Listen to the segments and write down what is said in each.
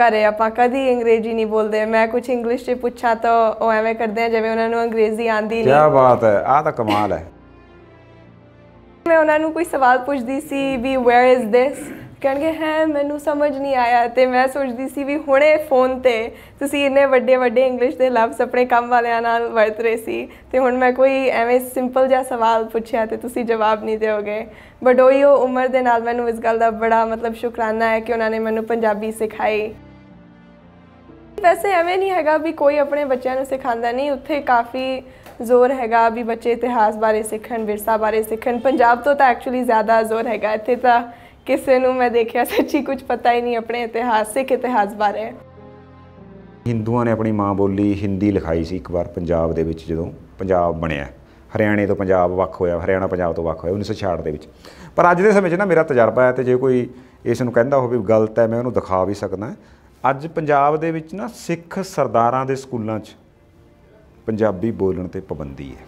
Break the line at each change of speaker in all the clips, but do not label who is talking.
ਘਰੇ ਆਪਾਂ ਕਦੀ ਅੰਗਰੇਜ਼ੀ ਨਹੀਂ ਬੋਲਦੇ ਮੈਂ ਕੁਝ ਇੰਗਲਿਸ਼ 'ਚ ਪੁੱਛਾ ਤਾਂ ਉਹ ਐਵੇਂ ਕਰਦੇ ਆ ਜਿਵੇਂ ਉਹਨਾਂ ਨੂੰ ਅੰਗਰੇਜ਼ੀ ਆਂਦੀ ਨਹੀਂ ਕੀ
ਬਾਤ ਹੈ ਆ ਤਾਂ ਕਮਾਲ ਹੈ
ਮੈਂ ਉਹਨਾਂ ਨੂੰ ਕੋਈ ਸਵਾਲ ਪੁੱਛਦੀ ਸੀ ਵੀ ਵੇਅਰ ਇਜ਼ ਥਿਸ ਕਹਿੰਗੇ ਹੈ ਮੈਨੂੰ ਸਮਝ ਨਹੀਂ ਆਇਆ ਤੇ ਮੈਂ ਸੋਚਦੀ ਸੀ ਵੀ ਹੁਣੇ ਫੋਨ ਤੇ ਤੁਸੀਂ ਇੰਨੇ ਵੱਡੇ ਵੱਡੇ ਇੰਗਲਿਸ਼ ਦੇ ਲਫ਼ਜ਼ ਆਪਣੇ ਕੰਮ ਵਾਲਿਆਂ ਨਾਲ ਵਰਤ ਰਹੇ ਸੀ ਤੇ ਹੁਣ ਮੈਂ ਕੋਈ ਐਵੇਂ ਸਿੰਪਲ ਜਿਹਾ ਸਵਾਲ ਪੁੱਛਿਆ ਤੇ ਤੁਸੀਂ ਜਵਾਬ ਨਹੀਂ ਦਿਓਗੇ ਬਟ ਉਹ ਉਮਰ ਦੇ ਨਾਲ ਮੈਨੂੰ ਇਸ ਗੱਲ ਦਾ ਬੜਾ ਮਤਲਬ ਸ਼ੁਕਰਾਨਾ ਹੈ ਕਿ ਉਹਨਾਂ ਨੇ ਮੈਨੂੰ ਪੰਜਾਬੀ ਸਿਖਾਈ ਵੈਸੇ ਐਵੇਂ ਨਹੀਂ ਹੈਗਾ ਵੀ ਕੋਈ ਆਪਣੇ ਬੱਚਿਆਂ ਨੂੰ ਸਿਖਾਉਂਦਾ ਨਹੀਂ ਉੱਥੇ ਕਾਫੀ ਜ਼ੋਰ ਹੈਗਾ ਵੀ ਬੱਚੇ ਇਤਿਹਾਸ ਬਾਰੇ ਸਿੱਖਣ ਵਿਰਸਾ ਬਾਰੇ ਸਿੱਖਣ ਪੰਜਾਬ ਤੋਂ ਤਾਂ ਐਕਚੁਅਲੀ ਜ਼ਿਆਦਾ ਜ਼ੋਰ ਹੈਗਾ ਇੱਥੇ ਤਾਂ ਕਿਸੇ ਨੂੰ ਮੈਂ ਦੇਖਿਆ ਸੱਚੀ ਕੁਝ ਪਤਾ ਹੀ ਨਹੀਂ ਆਪਣੇ ਇਤਿਹਾਸਿਕ ਇਤਿਹਾਸ ਬਾਰੇ
ਹਿੰਦੂਆਂ ਨੇ ਆਪਣੀ ਮਾਂ ਬੋਲੀ ਹਿੰਦੀ ਲਿਖਾਈ ਸੀ ਇੱਕ ਵਾਰ ਪੰਜਾਬ ਦੇ ਵਿੱਚ ਜਦੋਂ ਪੰਜਾਬ ਬਣਿਆ ਹਰਿਆਣੇ ਤੋਂ ਪੰਜਾਬ ਵੱਖ ਹੋਇਆ ਹਰਿਆਣਾ ਪੰਜਾਬ ਤੋਂ ਵੱਖ ਹੋਇਆ 1966 ਦੇ ਵਿੱਚ ਪਰ ਅੱਜ ਦੇ ਸਮੇਂ 'ਚ ਨਾ ਮੇਰਾ ਤਜਰਬਾ ਹੈ ਤੇ ਜੇ ਕੋਈ ਇਸ ਨੂੰ ਕਹਿੰਦਾ ਹੋਵੇ ਗਲਤ ਹੈ ਮੈਂ ਉਹਨੂੰ ਦਿਖਾ ਵੀ ਸਕਦਾ ਅੱਜ ਪੰਜਾਬ ਦੇ ਵਿੱਚ ਨਾ ਸਿੱਖ ਸਰਦਾਰਾਂ ਦੇ ਸਕੂਲਾਂ 'ਚ ਪੰਜਾਬੀ ਬੋਲਣ ਤੇ ਪਾਬੰਦੀ ਹੈ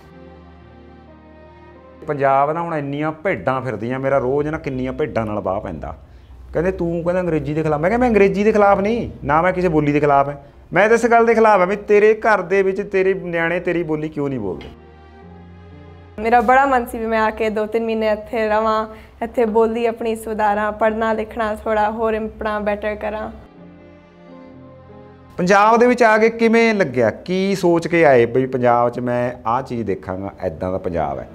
ਪੰਜਾਬ ਨਾ ਹੁਣ ਇੰਨੀਆਂ ਭੇਡਾਂ ਫਿਰਦੀਆਂ ਮੇਰਾ ਰੋਜ਼ ਨਾ ਕਿੰਨੀਆਂ ਭੇਡਾਂ ਨਾਲ ਬਾਹ ਪੈਂਦਾ ਕਹਿੰਦੇ ਤੂੰ ਕਹਿੰਦਾ ਅੰਗਰੇਜ਼ੀ ਦੇ ਖਿਲਾਫ ਮੈਂ ਕਿਹਾ ਮੈਂ ਅੰਗਰੇਜ਼ੀ ਦੇ ਖਿਲਾਫ ਨਹੀਂ ਨਾ ਮੈਂ ਕਿਸੇ ਬੋਲੀ ਦੇ ਖਿਲਾਫ ਹੈ ਮੈਂ ਤਾਂ ਇਸ ਗੱਲ ਦੇ ਖਿਲਾਫ ਹਾਂ ਵੀ ਤੇਰੇ ਘਰ ਦੇ ਵਿੱਚ ਤੇਰੇ ਨਿਆਣੇ ਤੇਰੀ ਬੋਲੀ ਕਿਉਂ ਨਹੀਂ ਬੋਲਦੇ
ਮੇਰਾ ਬੜਾ ਮਨ ਸੀ ਵੀ ਮੈਂ ਆ ਕੇ 2-3 ਮਹੀਨੇ ਇੱਥੇ ਰਵਾਂ ਇੱਥੇ ਬੋਲੀ ਆਪਣੀ ਸੁਧਾਰਾਂ ਪੜਨਾ ਲਿਖਣਾ ਥੋੜਾ ਹੋਰ ਇੰਪਣਾ ਬੈਟਰ ਕਰਾਂ
ਪੰਜਾਬ ਦੇ ਵਿੱਚ ਆ ਕੇ ਕਿਵੇਂ ਲੱਗਿਆ ਕੀ ਸੋਚ ਕੇ ਆਏ ਵੀ ਪੰਜਾਬ 'ਚ ਮੈਂ ਆਹ ਚੀਜ਼ ਦੇਖਾਂਗਾ ਐਦਾਂ ਦਾ ਪੰਜਾਬ ਹੈ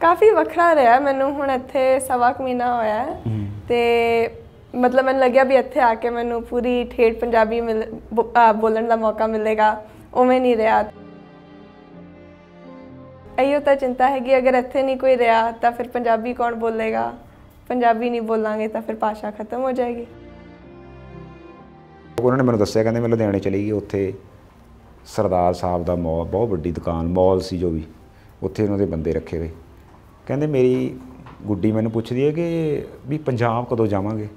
ਕਾਫੀ ਵੱਖਰਾ ਰਿਹਾ ਮੈਨੂੰ ਹੁਣ ਇੱਥੇ ਸਵਾ ਕੁ ਮਹੀਨਾ ਹੋਇਆ ਹੈ ਤੇ ਮਤਲਬ ਮੈਨੂੰ ਲੱਗਿਆ ਵੀ ਇੱਥੇ ਆ ਕੇ ਮੈਨੂੰ ਪੂਰੀ ਠੇਡ ਪੰਜਾਬੀ ਬੋਲਣ ਦਾ ਮੌਕਾ ਮਿਲੇਗਾ ਉਵੇਂ ਨਹੀਂ ਰਿਹਾ ਇਹੋ ਤਾਂ ਚਿੰਤਾ ਹੈ ਕਿ ਅਗਰ ਇੱਥੇ ਨਹੀਂ ਕੋਈ ਰਿਹਾ ਤਾਂ ਫਿਰ ਪੰਜਾਬੀ ਕੌਣ ਬੋਲੇਗਾ ਪੰਜਾਬੀ ਨਹੀਂ ਬੋਲਾਂਗੇ ਤਾਂ ਫਿਰ ਭਾਸ਼ਾ ਖਤਮ ਹੋ ਜਾਏਗੀ
ਉਹਨਾਂ ਨੇ ਮੈਨੂੰ ਦੱਸਿਆ ਕਹਿੰਦੇ ਮੈਂ ਲੁਧਿਆਣੇ ਚਲੀ ਗਈ ਉੱਥੇ ਸਰਦਾਰ ਸਾਹਿਬ ਦਾ ਮੌਲ ਬਹੁਤ ਵੱਡੀ ਦੁਕਾਨ ਮੌਲ ਸੀ ਜੋ ਵੀ ਉੱਥੇ ਉਹਨਾਂ ਦੇ ਬੰਦੇ ਰੱਖੇ ਹੋਏ ਕਹਿੰਦੇ ਮੇਰੀ ਗੁੱਡੀ ਮੈਨੂੰ ਪੁੱਛਦੀ ਹੈ ਕਿ ਵੀ ਪੰਜਾਬ ਕਦੋਂ ਜਾਵਾਂਗੇ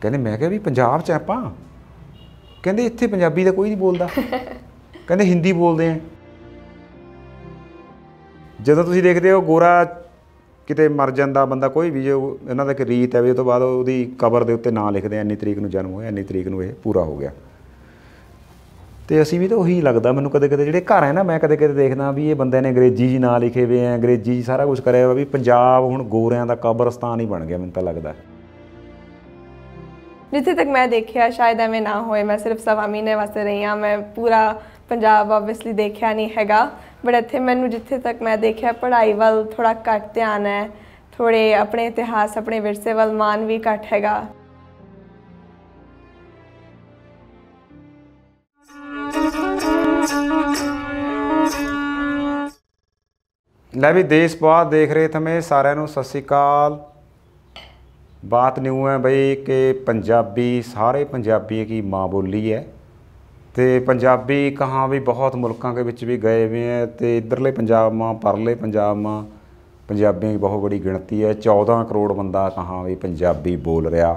ਕਹਿੰਦੇ ਮੈਂ ਕਿਹਾ ਵੀ ਪੰਜਾਬ 'ਚ ਆਪਾਂ ਕਹਿੰਦੇ ਇੱਥੇ ਪੰਜਾਬੀ ਦਾ ਕੋਈ ਨਹੀਂ ਬੋਲਦਾ ਕਹਿੰਦੇ ਹਿੰਦੀ ਬੋਲਦੇ ਆ ਜਦੋਂ ਤੁਸੀਂ ਦੇਖਦੇ ਹੋ ਗੋਰਾ ਕਿਤੇ ਮਰ ਜਾਂਦਾ ਬੰਦਾ ਕੋਈ ਵੀ ਜੇ ਇਹਨਾਂ ਦਾ ਇੱਕ ਰੀਤ ਹੈ ਵੀ ਉਸ ਤੋਂ ਬਾਅਦ ਉਹਦੀ ਕਬਰ ਦੇ ਉੱਤੇ ਨਾਂ ਲਿਖਦੇ ਐਨੀ ਤਰੀਕ ਨੂੰ ਜਨਮ ਹੋਇਆ ਐਨੀ ਤਰੀਕ ਨੂੰ ਇਹ ਪੂਰਾ ਹੋ ਗਿਆ ਤੇ ਅਸੀਂ ਵੀ ਤਾਂ ਉਹੀ ਲੱਗਦਾ ਮੈਨੂੰ ਕਦੇ ਕਦੇ ਜਿਹੜੇ ਘਰ ਹੈ ਨਾ ਮੈਂ ਕਦੇ ਕਦੇ ਦੇਖਦਾ ਵੀ ਇਹ ਬੰਦੇ ਨੇ ਅੰਗਰੇਜ਼ੀ ਜੀ ਨਾਂ ਲਿਖੇ ਹੋਏ ਆ ਅੰਗਰੇਜ਼ੀ ਜੀ ਸਾਰਾ ਕੁਝ ਕਰਿਆ ਹੋਇਆ ਵੀ ਪੰਜਾਬ ਹੁਣ ਗੋਰਿਆਂ ਦਾ ਕਬਰਸਤਾਨ ਹੀ ਬਣ ਗਿਆ ਮੈਨੂੰ ਤਾਂ ਲੱਗਦਾ
ਜਿੱਥੇ ਤੱਕ ਮੈਂ ਦੇਖਿਆ ਸ਼ਾਇਦ ਐਵੇਂ ਨਾ ਹੋਏ ਮੈਂ ਸਿਰਫ ਸਵਾਮੀ ਨੇ ਵਸੇ ਰਹੀ ਆ ਮੈਂ ਪੂਰਾ ਪੰਜਾਬ ਆਬਵੀਅਸਲੀ ਦੇਖਿਆ ਨਹੀਂ ਹੈਗਾ ਬਟ ਇੱਥੇ ਮੈਨੂੰ ਜਿੱਥੇ ਤੱਕ ਮੈਂ ਦੇਖਿਆ ਪੜ੍ਹਾਈ ਵੱਲ ਥੋੜਾ ਘੱਟ ਧਿਆਨ ਹੈ ਥੋੜੇ ਆਪਣੇ ਇਤਿਹਾਸ ਆਪਣੇ ਵਿਰਸੇ ਵੱਲ ਮਾਨ ਵੀ ਘੱਟ ਹੈਗਾ
ਲੈ ਵੀ ਦੇਸ਼ ਬਾਤ ਦੇਖ ਰਹੇ ਥਮੇ ਸਾਰਿਆਂ ਨੂੰ ਸਤਿ ਸ੍ਰੀ ਅਕਾਲ ਬਾਤ ਨਿਊ ਹੈ ਬਈ ਕਿ ਪੰਜਾਬੀ ਸਾਰੇ ਪੰਜਾਬੀ ਕੀ ਮਾਂ ਬੋਲੀ ਹੈ ਤੇ ਪੰਜਾਬੀ ਕਹਾਂ ਵੀ ਬਹੁਤ ਮੁਲਕਾਂ ਦੇ ਵਿੱਚ ਵੀ ਗਏ ਹੋਏ ਆ ਤੇ ਇਧਰਲੇ ਪੰਜਾਬ ਮਾਂ ਪਰਲੇ ਪੰਜਾਬ ਮਾਂ ਪੰਜਾਬੀਆਂ ਦੀ ਬਹੁਤ ਬੜੀ ਗਿਣਤੀ ਹੈ 14 ਕਰੋੜ ਬੰਦਾ ਕਹਾਂ ਵੀ ਪੰਜਾਬੀ ਬੋਲ ਰਿਹਾ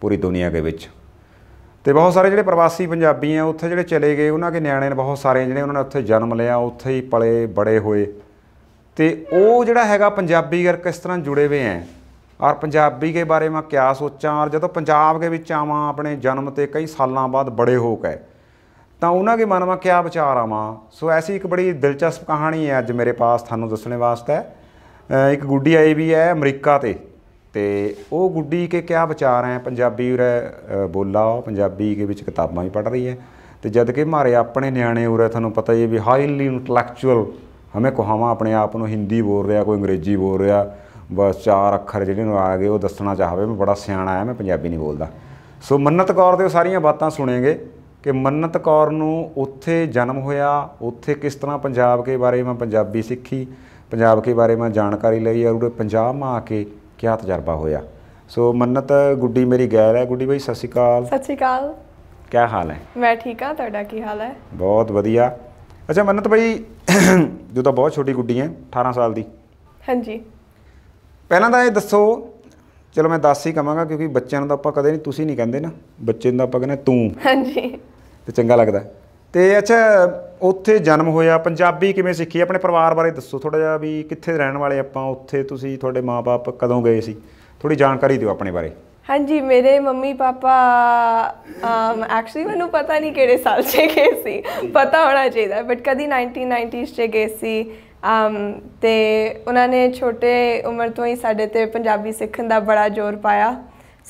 ਪੂਰੀ ਦੁਨੀਆ ਦੇ ਵਿੱਚ ਤੇ ਬਹੁਤ ਸਾਰੇ ਜਿਹੜੇ ਪ੍ਰਵਾਸੀ ਪੰਜਾਬੀ ਆ ਉੱਥੇ ਜਿਹੜੇ ਚਲੇ ਗਏ ਉਹਨਾਂ ਦੇ ਨਿਆਣੇ ਨੇ ਬਹੁਤ ਸਾਰੇ ਜਿਹੜੇ ਉਹਨਾਂ ਨੇ ਉੱਥੇ ਜਨਮ ਲਿਆ ਉੱਥੇ ਹੀ ਪਲੇ ਬੜੇ ਹੋਏ ਤੇ ਉਹ ਜਿਹੜਾ ਹੈਗਾ ਪੰਜਾਬੀ ਗਰ ਕਿਸ ਤਰ੍ਹਾਂ ਜੁੜੇ ਹੋਏ ਐ ਔਰ ਪੰਜਾਬੀ ਦੇ ਬਾਰੇ ਮੈਂ ਕਿਆ ਸੋਚਾਂ ਔਰ ਜਦੋਂ ਪੰਜਾਬ ਦੇ ਵਿੱਚ ਆਵਾਂ ਆਪਣੇ ਜਨਮ ਤੇ ਕਈ ਸਾਲਾਂ ਬਾਅਦ ਬੜੇ ਹੋ ਕੇ ਤਾਂ ਉਹਨਾਂ ਦੇ ਮਨ ਵਿੱਚ ਕੀ ਵਿਚਾਰ ਆਵਾ ਸੋ ਐਸੀ ਇੱਕ ਬੜੀ ਦਿਲਚਸਪ ਕਹਾਣੀ ਹੈ ਅੱਜ ਮੇਰੇ ਪਾਸ ਤੁਹਾਨੂੰ ਦੱਸਣੇ ਵਾਸਤੇ ਇੱਕ ਗੁੱਡੀ ਆਈ ਵੀ ਹੈ ਅਮਰੀਕਾ ਤੇ ਤੇ ਉਹ ਗੁੱਡੀ ਕੇ ਕੀ ਵਿਚਾਰ ਹੈ ਪੰਜਾਬੀ ਉਰੇ ਬੋਲਾ ਪੰਜਾਬੀ ਦੇ ਵਿੱਚ ਕਿਤਾਬਾਂ ਵੀ ਪੜ੍ਹ ਰਹੀ ਹੈ ਤੇ ਜਦ ਕਿ ਮਾਰੇ ਆਪਣੇ ਨਿਆਣੇ ਉਰੇ ਤੁਹਾਨੂੰ ਪਤਾ ਹੀ ਵੀ ਹਾਈਲੀ ਇੰਟੈਲੈਕਚੁਅਲ ਹਮੇ ਕੋਹਾਵਾ ਆਪਣੇ ਆਪ ਨੂੰ ਹਿੰਦੀ ਬੋਲ ਰਿਹਾ ਕੋਈ ਅੰਗਰੇਜ਼ੀ ਬੋਲ ਰਿਹਾ ਬਸ ਚਾਰ ਅੱਖਰ ਜਿਹੜੇ ਨੂੰ ਆ ਗਏ ਉਹ ਦੱਸਣਾ ਚਾਹਵੇ ਮੈਂ ਬੜਾ ਸਿਆਣਾ ਆ ਮੈਂ ਪੰਜਾਬੀ ਨਹੀਂ ਬੋਲਦਾ ਸੋ ਮੰਨਤ ਕੌਰ ਦੇ ਸਾਰੀਆਂ ਬਾਤਾਂ ਸੁਣੇਗੇ ਕਿ ਮੰਨਤ ਕੌਰ ਨੂੰ ਉੱਥੇ ਜਨਮ ਹੋਇਆ ਉੱਥੇ ਕਿਸ ਤਰ੍ਹਾਂ ਪੰਜਾਬ ਕੇ ਬਾਰੇ ਮੈਂ ਪੰਜਾਬੀ ਸਿੱਖੀ ਪੰਜਾਬ ਕੇ ਬਾਰੇ ਮੈਂ ਜਾਣਕਾਰੀ ਲਈ ਔਰ ਉਹ ਪੰਜਾਬ ਮਾ ਆ ਕੇ ਕੀ ਤਜਰਬਾ ਹੋਇਆ ਸੋ ਮੰਨਤ ਗੁੱਡੀ ਮੇਰੀ ਗੈਰ ਹੈ ਗੁੱਡੀ ਬਈ ਸਤਿ ਸ਼੍ਰੀ ਅਕਾਲ
ਸਤਿ ਸ਼੍ਰੀ ਅਕਾਲ ਕੀ ਹਾਲ ਹੈ ਮੈਂ ਠੀਕ ਆ ਤੁਹਾਡਾ ਕੀ ਹਾਲ ਹੈ
ਬਹੁਤ ਵਧੀਆ ਅੱਛਾ ਮੰਨਤ ਬਈ ਜੋ ਤਾਂ ਬਹੁਤ ਛੋਟੀ ਗੁੱਡੀ ਹੈ 18 ਸਾਲ ਦੀ ਹਾਂਜੀ ਪਹਿਲਾਂ ਤਾਂ ਇਹ ਦੱਸੋ ਚਲੋ ਮੈਂ ਦੱਸ ਹੀ ਕਵਾਂਗਾ ਕਿਉਂਕਿ ਬੱਚਿਆਂ ਨੂੰ ਤਾਂ ਆਪਾਂ ਕਦੇ ਨਹੀਂ ਤੁਸੀਂ ਨਹੀਂ ਕਹਿੰਦੇ ਨਾ ਬੱਚੇ ਨੂੰ ਤਾਂ ਆਪਾਂ ਕਹਿੰਦੇ ਤੂੰ ਹਾਂਜੀ ਤੇ ਚੰਗਾ ਲੱਗਦਾ ਤੇ ਅੱਛਾ ਉੱਥੇ ਜਨਮ ਹੋਇਆ ਪੰਜਾਬੀ ਕਿਵੇਂ ਸਿੱਖੀ ਆਪਣੇ ਪਰਿਵਾਰ ਬਾਰੇ ਦੱਸੋ ਥੋੜਾ ਜਿਹਾ ਵੀ ਕਿੱਥੇ ਰਹਿਣ ਵਾਲੇ ਆਪਾਂ ਉੱਥੇ ਤੁਸੀਂ ਤੁਹਾਡੇ ਮਾਪੇ ਕਦੋਂ ਗਏ ਸੀ ਥੋੜੀ ਜਾਣਕਾਰੀ ਦਿਓ ਆਪਣੇ ਬਾਰੇ
ਹਾਂਜੀ ਮੇਰੇ ਮੰਮੀ ਪਾਪਾ ਐਕਚੁਅਲੀ ਮੈਨੂੰ ਪਤਾ ਨਹੀਂ ਕਿਹੜੇ ਸਾਲ 'ਚ ਗਏ ਸੀ ਪਤਾ ਹੋਣਾ ਚਾਹੀਦਾ ਬਟ ਕਦੀ 1990s 'ਚ ਗਏ ਸੀ ਤੇ ਉਹਨਾਂ ਨੇ ਛੋਟੇ ਉਮਰ ਤੋਂ ਹੀ ਸਾਡੇ ਤੇ ਪੰਜਾਬੀ ਸਿੱਖਣ ਦਾ ਬੜਾ ਜ਼ੋਰ ਪਾਇਆ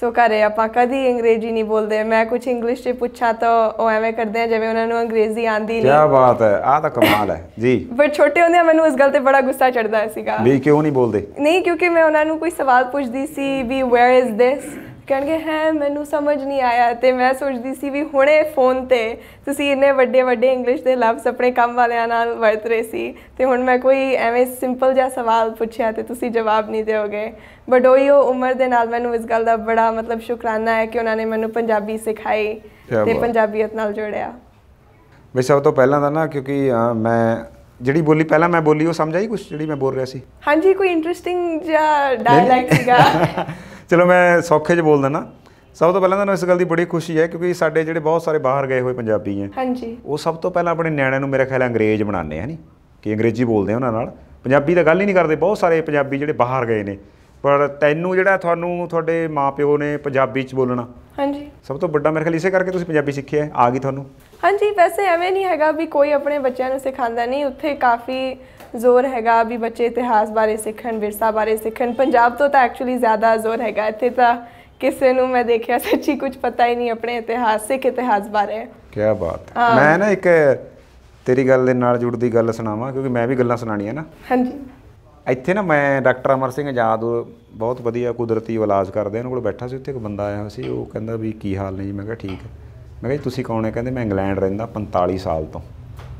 ਸੋ ਘਰੇ ਆਪਾਂ ਕਦੀ ਅੰਗਰੇਜ਼ੀ ਨਹੀਂ ਬੋਲਦੇ ਮੈਂ ਕੁਝ ਇੰਗਲਿਸ਼ 'ਚ ਪੁੱਛਾਂ ਤਾਂ ਉਹ ਐਵੇਂ ਕਰਦੇ ਆ ਜਿਵੇਂ ਉਹਨਾਂ ਨੂੰ ਅੰਗਰੇਜ਼ੀ ਆਂਦੀ ਨਹੀਂ ਕੀ
ਬਾਤ ਹੈ ਆ ਤਾਂ ਕਮਾਲ ਹੈ ਜੀ
ਪਰ ਛੋਟੇ ਹੁੰਦੇ ਮੈਨੂੰ ਇਸ ਗੱਲ ਤੇ ਬੜਾ ਗੁੱਸਾ ਚੜਦਾ ਸੀਗਾ ਵੀ
ਕਿਉਂ ਨਹੀਂ ਬੋਲਦੇ
ਨਹੀਂ ਕਿਉਂਕਿ ਮੈਂ ਉਹਨਾਂ ਨੂੰ ਕੋਈ ਸਵਾਲ ਪੁੱਛਦੀ ਸੀ ਵੀ ਵੇਅਰ ਇਜ਼ ਥਿਸ ਕਹਿਣਗੇ ਹੈ ਮੈਨੂੰ ਸਮਝ ਨਹੀਂ ਆਇਆ ਤੇ ਮੈਂ ਸੋਚਦੀ ਸੀ ਵੀ ਹੁਣੇ ਫੋਨ ਤੇ ਤੁਸੀਂ ਇੰਨੇ ਵੱਡੇ ਵੱਡੇ ਇੰਗਲਿਸ਼ ਦੇ ਲਫ਼ਜ਼ ਆਪਣੇ ਕੰਮ ਵਾਲਿਆਂ ਨਾਲ ਵਰਤ ਰਹੇ ਸੀ ਤੇ ਹੁਣ ਮੈਂ ਕੋਈ ਐਵੇਂ ਸਿੰਪਲ ਜਿਹਾ ਸਵਾਲ ਪੁੱਛਿਆ ਤੇ ਤੁਸੀਂ ਜਵਾਬ ਨਹੀਂ ਦਿਓਗੇ ਬਟ ਉਹੀ ਉਹ ਉਮਰ ਦੇ ਨਾਲ ਮੈਨੂੰ ਇਸ ਗੱਲ ਦਾ ਬੜਾ ਮਤਲਬ ਸ਼ੁਕਰਾਨਾ ਹੈ ਕਿ ਉਹਨਾਂ ਨੇ ਮੈਨੂੰ ਪੰਜਾਬੀ ਸਿਖਾਈ ਤੇ ਪੰਜਾਬੀਅਤ ਨਾਲ ਜੋੜਿਆ
ਵੀ ਸਭ ਤੋਂ ਪਹਿਲਾਂ ਤਾਂ ਨਾ ਕਿਉਂਕਿ ਮੈਂ ਜਿਹੜੀ ਬੋਲੀ ਪਹਿਲਾਂ ਮੈਂ ਬੋਲੀ ਉਹ ਸਮਝ ਆਈ ਕੁਝ ਜਿਹੜੀ ਮੈਂ ਬੋਲ ਰਿਹਾ ਸੀ
ਹਾਂਜੀ ਕੋਈ ਇੰਟਰਸਟਿੰਗ ਜਿਹਾ ਡਾਇਲੈਕਟ ਸੀਗਾ
ਚਲੋ ਮੈਂ ਸੌਖੇ 'ਚ ਬੋਲ ਦਿੰਦਾ ਸਭ ਤੋਂ ਪਹਿਲਾਂ ਤਾਂ ਇਸ ਗੱਲ ਦੀ ਬੜੀ ਖੁਸ਼ੀ ਹੈ ਕਿਉਂਕਿ ਸਾਡੇ ਜਿਹੜੇ ਬਹੁਤ ਸਾਰੇ ਬਾਹਰ ਗਏ ਹੋਏ ਪੰਜਾਬੀ ਆ ਹਾਂਜੀ ਉਹ ਸਭ ਤੋਂ ਪਹਿਲਾਂ ਆਪਣੇ ਨਿਆਣਿਆਂ ਨੂੰ ਮੇਰੇ ਖਿਆਲ ਅੰਗਰੇਜ਼ ਬਣਾਉਂਦੇ ਹਨ ਨਹੀਂ ਕਿ ਅੰਗਰੇਜ਼ੀ ਬੋਲਦੇ ਆ ਉਹਨਾਂ ਨਾਲ ਪੰਜਾਬੀ ਤਾਂ ਗੱਲ ਹੀ ਨਹੀਂ ਕਰਦੇ ਬਹੁਤ ਸਾਰੇ ਪੰਜਾਬੀ ਜਿਹੜੇ ਬਾਹਰ ਗਏ ਨੇ ਪਰ ਤੈਨੂੰ ਜਿਹੜਾ ਤੁਹਾਨੂੰ ਤੁਹਾਡੇ ਮਾਪਿਓ ਨੇ ਪੰਜਾਬੀ ਚ ਬੋਲਣਾ ਹਾਂਜੀ ਸਭ ਤੋਂ ਵੱਡਾ ਮੇਰੇ ਖਿਆਲ ਇਸੇ ਕਰਕੇ ਤੁਸੀਂ ਪੰਜਾਬੀ ਸਿੱਖਿਆ ਆ ਗਈ ਤੁਹਾਨੂੰ
ਹਾਂਜੀ ਵੈਸੇ ਐਵੇਂ ਨਹੀਂ ਹੈਗਾ ਵੀ ਕੋਈ ਆਪਣੇ ਬੱਚਿਆਂ ਨੂੰ ਸਿਖਾਉਂਦਾ ਨਹੀਂ ਉੱਥੇ ਕਾਫੀ ਜ਼ੋਰ ਹੈਗਾ ਵੀ ਬੱਚੇ ਇਤਿਹਾਸ ਬਾਰੇ ਸਿੱਖਣ ਵਿਰਸਾ ਬਾਰੇ ਸਿੱਖਣ ਪੰਜਾਬ ਤੋਂ ਤਾਂ ਐਕਚੁਅਲੀ ਜ਼ਿਆਦਾ ਜ਼ੋਰ ਹੈਗਾ ਇੱਥੇ ਤਾਂ ਕਿਸੇ ਨੂੰ ਮੈਂ ਦੇਖਿਆ ਸੱਚੀ ਕੁਝ ਪਤਾ ਹੀ ਨਹੀਂ ਆਪਣੇ ਇਤਿਹਾਸਿਕ ਇਤਿਹਾਸ ਬਾਰੇ
ਕੀ ਬਾਤ ਮੈਂ ਨਾ ਇੱਕ ਤੇਰੀ ਗੱਲ ਦੇ ਨਾਲ ਜੁੜਦੀ ਗੱਲ ਸੁਣਾਵਾਂ ਕਿਉਂਕਿ ਮੈਂ ਵੀ ਗੱਲਾਂ ਸੁਣਾਣੀਆਂ ਨਾ ਹਾਂਜੀ ਇੱਥੇ ਨਾ ਮੈਂ ਡਾਕਟਰ ਅਮਰ ਸਿੰਘ ਆਜ਼ਾਦ ਬਹੁਤ ਵਧੀਆ ਕੁਦਰਤੀ ਇਲਾਜ ਕਰਦੇ ਉਹਨਾਂ ਕੋਲ ਬੈਠਾ ਸੀ ਉੱਥੇ ਇੱਕ ਬੰਦਾ ਆਇਆ ਸੀ ਉਹ ਕਹਿੰਦਾ ਵੀ ਕੀ ਹਾਲ ਨੇ ਜੀ ਮੈਂ ਕਿਹਾ ਠੀਕ ਮੈਂ ਕਿਹਾ ਤੁਸੀਂ ਕੌਣ ਹੈ ਕਹਿੰਦੇ ਮੈਂ ਇੰਗਲੈਂਡ ਰਹਿੰਦਾ 45 ਸਾਲ ਤੋਂ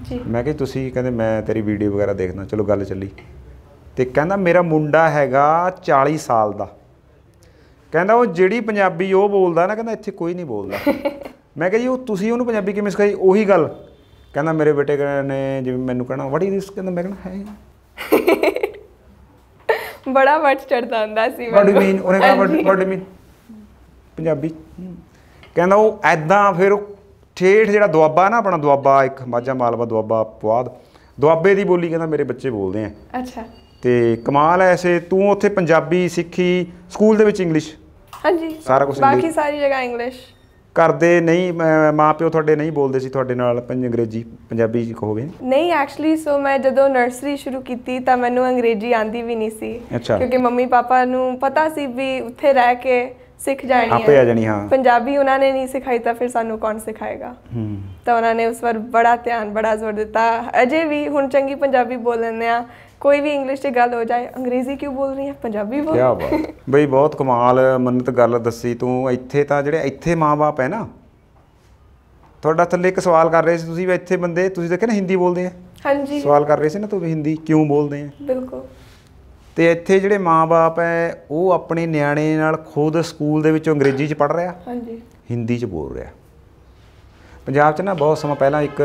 ਜੀ ਮੈਂ ਕਿਹਾ ਤੁਸੀਂ ਕਹਿੰਦੇ ਮੈਂ ਤੇਰੀ ਵੀਡੀਓ ਵਗੈਰਾ ਦੇਖਦਾ ਚਲੋ ਗੱਲ ਚੱਲੀ ਤੇ ਕਹਿੰਦਾ ਮੇਰਾ ਮੁੰਡਾ ਹੈਗਾ 40 ਸਾਲ ਦਾ ਕਹਿੰਦਾ ਉਹ ਜਿਹੜੀ ਪੰਜਾਬੀ ਉਹ ਬੋਲਦਾ ਨਾ ਕਹਿੰਦਾ ਇੱਥੇ ਕੋਈ ਨਹੀਂ ਬੋਲਦਾ ਮੈਂ ਕਿਹਾ ਜੀ ਉਹ ਤੁਸੀਂ ਉਹਨੂੰ ਪੰਜਾਬੀ ਕਿਵੇਂ ਸਿਖਾਈ ਉਹੀ ਗੱਲ ਕਹਿੰਦਾ ਮੇਰੇ ਬੇਟੇ ਨੇ ਜਿਵੇਂ ਮੈਨੂੰ ਕਹਿਣਾ ਵਾਟ ਇਜ਼ ਦਿਸ ਕਹਿੰਦਾ ਮੈਂ ਕਹਿੰਦਾ
ਹੈ ਬੜਾ ਵਰਡ ਚੜਦਾ ਹੁੰਦਾ ਸੀ ਵਾਟ ਮੀਨ ਉਹਨੇ ਕਹਾ ਵਾਟ ਮੀਨ
ਪੰਜਾਬੀ ਕਹਿੰਦਾ ਉਹ ਐਦਾਂ ਫਿਰ ਉਹ ਠੇਠ ਜਿਹੜਾ ਦੁਆਬਾ ਨਾ ਆਪਣਾ ਦੁਆਬਾ ਇੱਕ ਮਾਝਾ ਮਾਲਵਾ ਦੁਆਬਾ ਪੁਆਧ ਦੁਆਬੇ ਦੀ ਬੋਲੀ ਕਹਿੰਦਾ ਮੇਰੇ ਬੱਚੇ ਬੋਲਦੇ ਆ ਅੱਛਾ ਤੇ ਕਮਾਲ ਐ ਐਸੇ ਤੂੰ ਉੱਥੇ ਪੰਜਾਬੀ ਸਿੱਖੀ ਸਕੂਲ ਦੇ ਵਿੱਚ ਇੰਗਲਿਸ਼
ਹਾਂਜੀ ਸਾਰਾ ਕੁਝ ਬਾਕੀ ਸਾਰੀ ਜਗ੍ਹਾ ਇੰਗਲਿਸ਼
ਕਰਦੇ ਨਹੀਂ ਮਾਪਿਓ ਤੁਹਾਡੇ ਨਹੀਂ ਬੋਲਦੇ ਸੀ ਤੁਹਾਡੇ ਨਾਲ ਪੰਜ ਅੰਗਰੇਜ਼ੀ ਪੰਜਾਬੀ ਕਹੋਗੇ
ਨਹੀਂ ਐਕਚੁਅਲੀ ਸੋ ਮੈਂ ਜਦੋਂ ਨਰਸਰੀ ਸ਼ੁਰੂ ਕੀਤੀ ਤਾਂ ਮੈਨੂੰ ਅੰਗਰੇਜ਼ੀ ਆਂਦੀ ਵੀ ਨਹੀਂ ਸੀ ਕਿਉਂਕਿ ਮੰਮੀ ਪਾਪਾ ਨੂੰ ਪਤਾ ਸੀ ਵੀ ਉੱਥੇ ਰਹਿ ਕੇ ਸਿੱਖ ਜਾਣੀ ਹੈ ਆਪੇ ਆ ਜਾਣੀ ਹਾਂ ਪੰਜਾਬੀ ਉਹਨਾਂ ਨੇ ਨਹੀਂ ਸਿਖਾਈ ਤਾਂ ਫਿਰ ਸਾਨੂੰ ਕੌਣ ਸਿਖਾਏਗਾ ਹੂੰ ਤਾਂ ਉਹਨਾਂ ਨੇ ਉਸ ਪਰ ਬੜਾ ਧਿਆਨ ਬੜਾ ਜ਼ੋਰ ਦਿੱਤਾ ਅਜੇ ਵੀ ਹੁਣ ਚੰਗੀ ਪੰਜਾਬੀ ਬੋਲ ਲੈਂਦੇ ਆ ਕੋਈ ਵੀ ਇੰਗਲਿਸ਼ 'ਚ ਗੱਲ ਹੋ ਜਾਏ ਅੰਗਰੇਜ਼ੀ ਕਿਉਂ ਬੋਲ ਰਹੀ ਹੈ ਪੰਜਾਬੀ ਬੋਲ ਕੀ ਬਾਤ
ਬਈ ਬਹੁਤ ਕਮਾਲ ਮੰਨਤ ਗੱਲ ਦੱਸੀ ਤੂੰ ਇੱਥੇ ਤਾਂ ਜਿਹੜੇ ਇੱਥੇ ਮਾਪੇ ਹੈ ਨਾ ਤੁਹਾਡਾ ਥੱਲੇ ਇੱਕ ਸਵਾਲ ਕਰ ਰਹੇ ਸੀ ਤੁਸੀਂ ਵੀ ਇੱਥੇ ਬੰਦੇ ਤੁਸੀਂ ਦੇਖਿਆ ਨਾ ਹਿੰਦੀ ਬੋਲਦੇ ਆ ਹਾਂਜੀ ਸਵਾਲ ਕਰ ਰਹੇ ਸੀ ਨਾ ਤੂੰ ਵੀ ਹਿੰਦੀ ਕਿਉਂ ਬੋਲਦੇ ਆ ਬਿਲਕੁਲ ਤੇ ਇੱਥੇ ਜਿਹੜੇ ਮਾਪੇ ਐ ਉਹ ਆਪਣੇ ਨਿਆਣੇ ਨਾਲ ਖੁਦ ਸਕੂਲ ਦੇ ਵਿੱਚੋਂ ਅੰਗਰੇਜ਼ੀ 'ਚ ਪੜ ਰਿਹਾ ਹਾਂਜੀ ਹਿੰਦੀ 'ਚ ਬੋਲ ਰਿਹਾ ਪੰਜਾਬ 'ਚ ਨਾ ਬਹੁਤ ਸਮਾਂ ਪਹਿਲਾਂ ਇੱਕ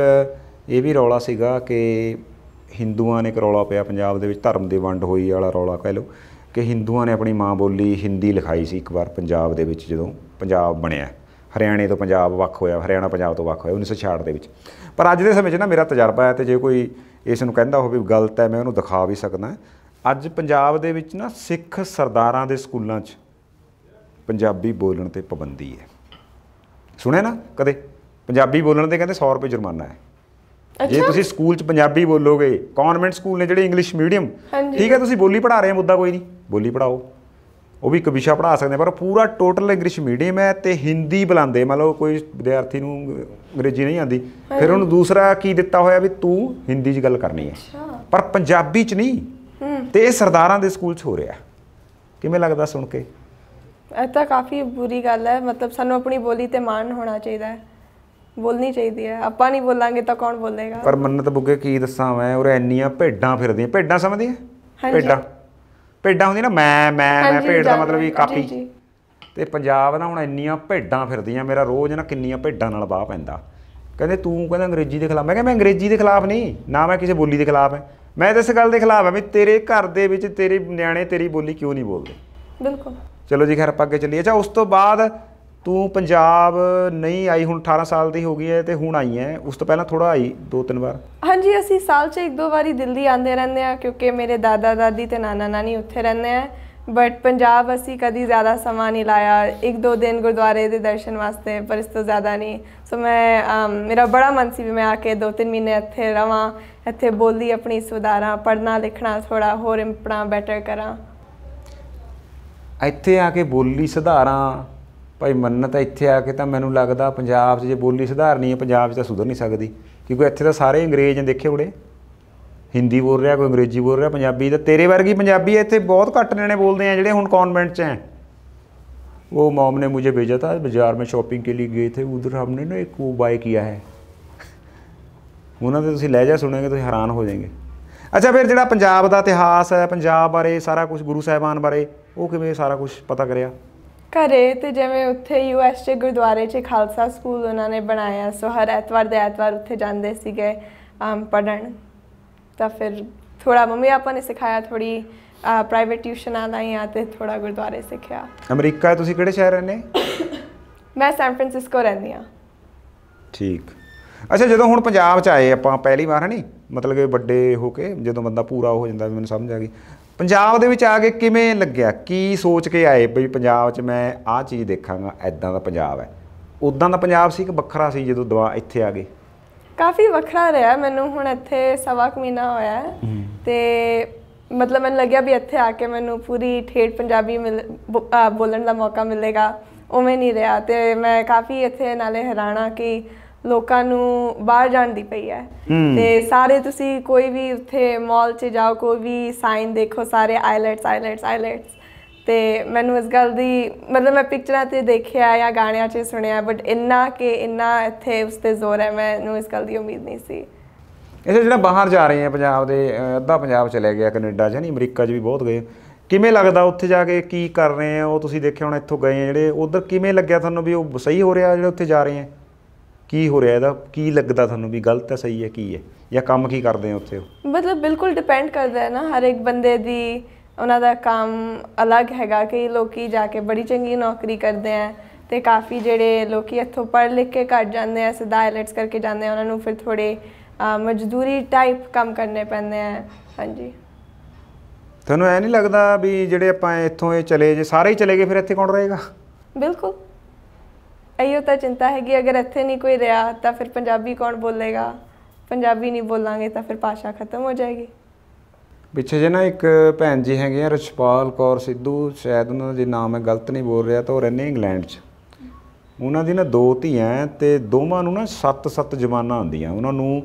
ਇਹ ਵੀ ਰੌਲਾ ਸੀਗਾ ਕਿ ਹਿੰਦੂਆਂ ਨੇ ਇੱਕ ਰੌਲਾ ਪਿਆ ਪੰਜਾਬ ਦੇ ਵਿੱਚ ਧਰਮ ਦੀ ਵੰਡ ਹੋਈ ਵਾਲਾ ਰੌਲਾ ਕਹਿ ਲਓ ਕਿ ਹਿੰਦੂਆਂ ਨੇ ਆਪਣੀ ਮਾਂ ਬੋਲੀ ਹਿੰਦੀ ਲਿਖਾਈ ਸੀ ਇੱਕ ਵਾਰ ਪੰਜਾਬ ਦੇ ਵਿੱਚ ਜਦੋਂ ਪੰਜਾਬ ਬਣਿਆ ਹਰਿਆਣੇ ਤੋਂ ਪੰਜਾਬ ਵੱਖ ਹੋਇਆ ਹਰਿਆਣਾ ਪੰਜਾਬ ਤੋਂ ਵੱਖ ਹੋਇਆ 1966 ਦੇ ਵਿੱਚ ਪਰ ਅੱਜ ਦੇ ਸਮੇਂ 'ਚ ਨਾ ਮੇਰਾ ਤਜਰਬਾ ਹੈ ਤੇ ਜੇ ਕੋਈ ਇਸ ਨੂੰ ਕਹਿੰਦਾ ਹੋਵੇ ਗਲਤ ਹੈ ਮੈਂ ਉਹਨੂੰ ਦਿਖਾ ਵੀ ਸਕਦਾ ਅੱਜ ਪੰਜਾਬ ਦੇ ਵਿੱਚ ਨਾ ਸਿੱਖ ਸਰਦਾਰਾਂ ਦੇ ਸਕੂਲਾਂ 'ਚ ਪੰਜਾਬੀ ਬੋਲਣ ਤੇ ਪਾਬੰਦੀ ਹੈ ਸੁਣਿਆ ਨਾ ਕਦੇ ਪੰਜਾਬੀ ਬੋਲਣ ਤੇ ਕਹਿੰਦੇ 100 ਰੁਪਏ ਜੁਰਮਾਨਾ
ਹੈ ਜੇ ਤੁਸੀਂ
ਸਕੂਲ 'ਚ ਪੰਜਾਬੀ ਬੋਲੋਗੇ ਕਨਵੈਂਟ ਸਕੂਲ ਨੇ ਜਿਹੜੇ ਇੰਗਲਿਸ਼ ਮੀਡੀਅਮ
ਠੀਕ ਹੈ ਤੁਸੀਂ ਬੋਲੀ
ਪੜਾ ਰਹੇ ਹੋ ਮੁੱਦਾ ਕੋਈ ਨਹੀਂ ਬੋਲੀ ਪੜਾਓ ਉਹ ਵੀ ਇੱਕ ਵਿਸ਼ਾ ਪੜਾ ਸਕਦੇ ਪਰ ਪੂਰਾ ਟੋਟਲ ਇੰਗਲਿਸ਼ ਮੀਡੀਅਮ ਹੈ ਤੇ ਹਿੰਦੀ ਬੁਲਾਉਂਦੇ ਲਓ ਕੋਈ ਵਿਦਿਆਰਥੀ ਨੂੰ ਅੰਗਰੇਜ਼ੀ ਨਹੀਂ ਆਉਂਦੀ ਫਿਰ ਉਹਨੂੰ ਦੂਸਰਾ ਕੀ ਦਿੱਤਾ ਹੋਇਆ ਵੀ ਤੂੰ ਹਿੰਦੀ 'ਚ ਗੱਲ ਕਰਨੀ ਹੈ ਪਰ ਪੰਜਾਬੀ 'ਚ ਨਹੀਂ ਤੇ ਇਹ ਸਰਦਾਰਾਂ ਦੇ ਸਕੂਲ 'ਚ ਹੋ ਰਿਹਾ ਕਿਵੇਂ ਲੱਗਦਾ ਸੁਣ ਕੇ
ਇਹ ਤਾਂ ਕਾਫੀ ਬੁਰੀ ਗੱਲ ਹੈ ਮਤਲਬ ਸਾਨੂੰ ਆਪਣੀ ਬੋਲੀ ਤੇ ਮਾਣ ਹੋਣਾ ਚਾਹੀਦਾ ਹੈ ਬੋਲਣੀ ਚਾਹੀਦੀ ਹੈ ਆਪਾਂ ਨਹੀਂ ਬੋਲਾਂਗੇ ਤਾਂ ਕੌਣ ਬੋਲੇਗਾ ਪਰ
ਮੰਨਤ ਬੁੱਗੇ ਕੀ ਦੱਸਾਂ ਮੈਂ ਉਹ ਇੰਨੀਆਂ ਭੇਡਾਂ ਫਿਰਦੀਆਂ ਭੇਡਾਂ ਸਮਝਦੀ ਹੈ ਭੇਡਾਂ ਭੇਡਾਂ ਹੁੰਦੀਆਂ ਨਾ ਮੈਂ ਮੈਂ ਮੈਂ ਭੇਡ ਦਾ ਮਤਲਬ ਇਹ ਕਾਫੀ ਤੇ ਪੰਜਾਬ ਦਾ ਹੁਣ ਇੰਨੀਆਂ ਭੇਡਾਂ ਫਿਰਦੀਆਂ ਮੇਰਾ ਰੋਜ਼ ਨਾ ਕਿੰਨੀਆਂ ਭੇਡਾਂ ਨਾਲ ਬਾਹ ਪੈਂਦਾ ਕਹਿੰਦੇ ਤੂੰ ਕਹਿੰਦਾ ਅੰਗਰੇਜ਼ੀ ਦੇ ਖਿਲਾਫ ਮੈਂ ਕਿਹਾ ਮੈਂ ਅੰਗਰੇਜ਼ੀ ਦੇ ਖਿਲਾਫ ਨਹੀਂ ਨਾ ਮੈਂ ਕਿਸੇ ਬੋਲੀ ਦੇ ਖਿਲਾਫ ਹੈ ਮੈਂ ਤਾਂ ਇਸ ਗੱਲ ਦੇ ਖਿਲਾਫ ਆ ਵੀ ਤੇਰੇ ਘਰ ਦੇ ਵਿੱਚ ਤੇਰੇ ਨਿਆਣੇ ਤੇਰੀ ਬੋਲੀ ਕਿਉਂ ਨਹੀਂ ਬੋਲਦੇ ਬਿਲਕੁਲ ਚਲੋ ਜੀ ਖੈਰ ਆਪਾਂ ਅੱਗੇ ਚੱਲੀਏ ਅੱਛਾ ਉਸ ਤੋਂ ਬਾਅਦ ਤੂੰ ਪੰਜਾਬ ਨਹੀਂ ਆਈ ਹੁਣ 18 ਸਾਲ ਦੀ ਹੋ ਗਈ ਹੈ ਤੇ ਹੁਣ ਆਈ ਹੈ ਉਸ ਤੋਂ ਪਹਿਲਾਂ ਥੋੜਾ ਆਈ ਦੋ ਤਿੰਨ ਵਾਰ
ਹਾਂਜੀ ਅਸੀਂ ਸਾਲ 'ਚ ਇੱਕ ਦੋ ਵਾਰੀ ਦਿੱਲੀ ਆਂਦੇ ਰਹਿੰਦੇ ਆ ਕਿਉਂਕਿ ਮੇਰੇ ਦਾਦਾ ਦਾਦੀ ਤੇ ਨਾਨਾ ਨਾਨੀ ਉੱਥੇ ਰਹਿੰਦੇ ਆ ਬਟ ਪੰਜਾਬ ਅਸੀਂ ਕਦੀ ਜ਼ਿਆਦਾ ਸਮਾਂ ਨਹੀਂ ਲਾਇਆ ਇੱਕ ਦੋ ਦਿਨ ਗੁਰਦੁਆਰੇ ਦੇ ਦਰਸ਼ਨ ਵਾਸਤੇ ਪਰ ਇਸ ਤੋਂ ਜ਼ਿਆਦਾ ਨਹੀਂ ਸੋ ਮੈਂ um, ਮੇਰਾ ਬੜਾ ਮਨ ਸੀ ਵੀ ਮੈਂ ਆ ਕੇ ਦੋ ਤਿੰਨ ਮਹੀਨੇ ਇੱਥੇ ਰਵਾਂ ਇੱਥੇ ਬੋਲੀ ਆਪਣੀ ਸੁਧਾਰਾਂ ਪੜਨਾ ਲਿਖਣਾ ਥੋੜਾ ਹੋਰ ਇੰਪਣਾ ਬੈਟਰ ਕਰਾਂ
ਇੱਥੇ ਆ ਕੇ ਬੋਲੀ ਸੁਧਾਰਾਂ ਭਾਈ ਮੰਨਤ ਇੱਥੇ ਆ ਕੇ ਤਾਂ ਮੈਨੂੰ ਲੱਗਦਾ ਪੰਜਾਬ 'ਚ ਜੇ ਬੋਲੀ ਸੁਧਾਰਨੀ ਹੈ ਪੰਜਾਬ 'ਚ ਤਾਂ ਸੁਧਰ ਨਹੀਂ ਸਕਦੀ ਕਿਉਂਕਿ ਇੱਥੇ ਤਾਂ ਸਾਰੇ ਅੰਗਰੇਜ਼ ਨੇ ਦੇਖੇ ਉੜੇ ਹਿੰਦੀ ਬੋਲ ਰਿਹਾ ਕੋਈ ਅੰਗਰੇਜ਼ੀ ਬੋਲ ਰਿਹਾ ਪੰਜਾਬੀ ਤਾਂ ਤੇਰੇ ਵਰਗੀ ਪੰਜਾਬੀ ਇੱਥੇ ਬਹੁਤ ਘੱਟ ਨੇ ਬੋਲਦੇ ਆ ਜਿਹੜੇ ਹੁਣ ਕਨਵੈਂਟ 'ਚ ਐ वो मॉम ने मुझे भेजा था बाज़ार में शॉपिंग के लिए ਗਏ थे उधर हमने ना एक वो ਬਾਏ किया है ਉਹਨਾਂ ਦੇ ਤੁਸੀਂ ਲੈ ਜਾ ਸੁਣੋਗੇ ਤੁਸੀਂ ਹੈਰਾਨ ਹੋ ਜਾਓਗੇ ਅੱਛਾ ਫਿਰ ਜਿਹੜਾ ਪੰਜਾਬ ਦਾ ਇਤਿਹਾਸ ਹੈ ਪੰਜਾਬ ਬਾਰੇ ਸਾਰਾ ਕੁਝ ਗੁਰੂ ਸਾਹਿਬਾਨ ਬਾਰੇ ਉਹ ਕਿਵੇਂ ਸਾਰਾ ਕੁਝ ਪਤਾ ਕਰਿਆ
ਘਰੇ ਤੇ ਜਿਵੇਂ ਉੱਥੇ ਯੂਐਸ ਦੇ ਗੁਰਦੁਆਰੇ 'ਚ ਖਾਲਸਾ ਸਕੂਲ ਉਹਨਾਂ ਨੇ ਬਣਾਇਆ ਸੋ ਹਰ ਐਤਵਾਰ ਦੇ ਐਤਵਾਰ ਉੱਥੇ ਜਾਂਦੇ ਸੀਗੇ ਪੜਨ ਤਾਂ ਫਿਰ ਥੋੜਾ ਮੰਮੀ ਆਪਾਂ ਨੇ ਸਿਖਾਇਆ ਥੋੜੀ ਪ੍ਰਾਈਵੇਟ ਟਿਊਸ਼ਨ ਦਾ ਹੀ ਆ ਤੇ ਥੋੜਾ ਗੁਰਦੁਆਰੇ ਸਿੱਖਿਆ
ਅਮਰੀਕਾ ਤੁਸੀਂ ਕਿਹੜੇ ਸ਼ਹਿਰ ਰਹਿੰਦੇ
ਮੈਂ ਸੈਨ ਫ੍ਰਾਂਸਿਸਕੋ ਰਹਿੰਦੀ ਆ
ਠੀਕ ਅੱਛਾ ਜਦੋਂ ਹੁਣ ਪੰਜਾਬ ਚ ਆਏ ਆਪਾਂ ਪਹਿਲੀ ਵਾਰ ਹਣੀ ਮਤਲਬ ਕਿ ਵੱਡੇ ਹੋ ਕੇ ਜਦੋਂ ਬੰਦਾ ਪੂਰਾ ਹੋ ਜਾਂਦਾ ਮੈਨੂੰ ਸਮਝ ਆ ਗਈ ਪੰਜਾਬ ਦੇ ਵਿੱਚ ਆ ਕੇ ਕਿਵੇਂ ਲੱਗਿਆ ਕੀ ਸੋਚ ਕੇ ਆਏ ਬਈ ਪੰਜਾਬ 'ਚ ਮੈਂ ਆਹ ਚੀਜ਼ ਦੇਖਾਂਗਾ ਐਦਾਂ ਦਾ ਪੰਜਾਬ ਹੈ ਉਦਾਂ ਦਾ ਪੰਜਾਬ ਸੀ ਕਿ ਵੱਖਰਾ ਸੀ ਜਦੋਂ ਦਵਾ ਇੱਥੇ ਆ ਗਏ
ਕਾਫੀ ਵੱਖਰਾ ਰਿਹਾ ਮੈਨੂੰ ਹੁਣ ਇੱਥੇ ਸਵਾ ਕੁ ਮਹੀਨਾ ਹੋਇਆ ਤੇ ਮਤਲਬ ਮੈਨੂੰ ਲੱਗਿਆ ਵੀ ਇੱਥੇ ਆ ਕੇ ਮੈਨੂੰ ਪੂਰੀ ਠੇਠ ਪੰਜਾਬੀ ਮਿਲ ਬੋਲਣ ਦਾ ਮੌਕਾ ਮਿਲੇਗਾ ਉਵੇਂ ਨਹੀਂ ਰਿਹਾ ਤੇ ਮੈਂ ਕਾਫੀ ਇੱਥੇ ਨਾਲੇ ਹੈਰਾਨਾ ਕਿ ਲੋਕਾਂ ਨੂੰ ਬਾਹਰ ਜਾਣ ਦੀ ਪਈ ਹੈ ਤੇ ਸਾਰੇ ਤੁਸੀਂ ਕੋਈ ਵੀ ਉੱਥੇ ਮਾਲ 'ਚ ਜਾਓ ਕੋਈ ਵੀ ਸਾਈਨ ਦੇਖੋ ਸਾਰੇ ਆਈਲੈਟਸ ਆਈਲੈਟਸ ਆਈਲੈਟਸ ਤੇ ਮੈਨੂੰ ਇਸ ਗੱਲ ਦੀ ਮਤਲਬ ਮੈਂ ਪਿਕਚਰਾਂ ਤੇ ਦੇਖਿਆ ਜਾਂ ਗਾਣਿਆਂ 'ਚ ਸੁਣਿਆ ਬਟ ਇੰਨਾ ਕਿ ਇੰਨਾ ਇੱਥੇ ਉਸ ਤੇ ਜ਼ੋਰ ਹੈ ਮੈਨੂੰ ਇਸ ਗੱਲ ਦੀ ਉਮੀਦ ਨਹੀਂ ਸੀ
ਇਸੇ ਜਿਹੜਾ ਬਾਹਰ ਜਾ ਰਹੇ ਆ ਪੰਜਾਬ ਦੇ ਅੱਧਾ ਪੰਜਾਬ ਚਲੇ ਗਿਆ ਕੈਨੇਡਾ ਚ ਨਹੀਂ ਅਮਰੀਕਾ ਚ ਵੀ ਬਹੁਤ ਗਏ ਕਿਵੇਂ ਲੱਗਦਾ ਉੱਥੇ ਜਾ ਕੇ ਕੀ ਕਰ ਰਹੇ ਆ ਉਹ ਤੁਸੀਂ ਦੇਖਿਆ ਹੁਣ ਇੱਥੋਂ ਗਏ ਆ ਜਿਹੜੇ ਉਧਰ ਕਿਵੇਂ ਲੱਗਿਆ ਤੁਹਾਨੂੰ ਵੀ ਉਹ ਸਹੀ ਹੋ ਰਿਹਾ ਜਿਹੜੇ ਉੱਥੇ ਜਾ ਰਹੇ ਆ ਕੀ ਹੋ ਰਿਹਾ ਇਹਦਾ ਕੀ ਲੱਗਦਾ ਤੁਹਾਨੂੰ ਵੀ ਗਲਤ ਹੈ ਸਹੀ ਹੈ ਕੀ ਹੈ ਜਾਂ ਕੰਮ ਕੀ ਕਰਦੇ ਆ ਉੱਥੇ ਉਹ
ਮਤਲਬ ਬਿਲਕੁਲ ਡਿਪੈਂਡ ਕਰਦਾ ਹੈ ਨਾ ਹਰ ਇੱਕ ਬੰਦੇ ਦੀ ਉਹਨਾਂ ਦਾ ਕੰਮ ਅਲੱਗ ਹੈਗਾ ਕਿ ਲੋਕੀ ਜਾ ਕੇ ਬੜੀ ਚੰਗੀ ਨੌਕਰੀ ਕਰਦੇ ਆ ਤੇ ਕਾਫੀ ਜਿਹੜੇ ਲੋਕੀ ਇੱਥੋਂ ਪੜ੍ਹ ਲਿਖ ਕੇ ਘਟ ਜਾਂਦੇ ਆ ਸਦਾ ਆਇਲਟਸ ਕਰਕੇ ਜਾਂਦੇ ਆ ਉਹਨਾਂ ਨੂੰ ਫਿਰ ਥੋੜੇ ਮਜ਼ਦੂਰੀ ਟਾਈਪ ਕੰਮ ਕਰਨੇ ਪੈਂਦੇ ਆ ਹਾਂਜੀ
ਤੁਹਾਨੂੰ ਐ ਨਹੀਂ ਲੱਗਦਾ ਵੀ ਜਿਹੜੇ ਆਪਾਂ ਇੱਥੋਂ ਇਹ ਚਲੇ ਜੇ ਸਾਰੇ ਹੀ ਚਲੇ ਗਏ ਫਿਰ ਇੱਥੇ ਕੌਣ ਰਹੇਗਾ
ਬਿਲਕੁਲ ਇਹੋ ਤਾਂ ਚਿੰਤਾ ਹੈਗੀ ਅਗਰ ਇੱਥੇ ਨਹੀਂ ਕੋਈ ਰਿਹਾ ਤਾਂ ਫਿਰ ਪੰਜਾਬੀ ਕੌਣ ਬੋਲੇਗਾ ਪੰਜਾਬੀ ਨਹੀਂ ਬੋਲਾਂਗੇ ਤਾਂ ਫਿਰ ਪਾਸ਼ਾ ਖਤਮ ਹੋ ਜਾਏਗੀ
ਪਿੱਛੇ ਜੇ ਨਾ ਇੱਕ ਭੈਣ ਜੀ ਹੈਗੇ ਆ ਰਛਪਾਲ ਕੌਰ ਸਿੱਧੂ ਸ਼ਾਇਦ ਉਹਨਾਂ ਦਾ ਜੇ ਨਾਮ ਮੈਂ ਗਲਤ ਨਹੀਂ ਬੋਲ ਰਿਹਾ ਤਾਂ ਉਹ ਰਹਿੰਦੇ ਇੰਗਲੈਂਡ 'ਚ ਉਹਨਾਂ ਦੀ ਨਾ ਦੋ ਧੀਆਂ ਤੇ ਦੋਵਾਂ ਨੂੰ ਨਾ ਸੱਤ-ਸੱਤ ਜਮਾਨਾ ਆਉਂਦੀਆਂ ਉਹਨਾਂ ਨੂੰ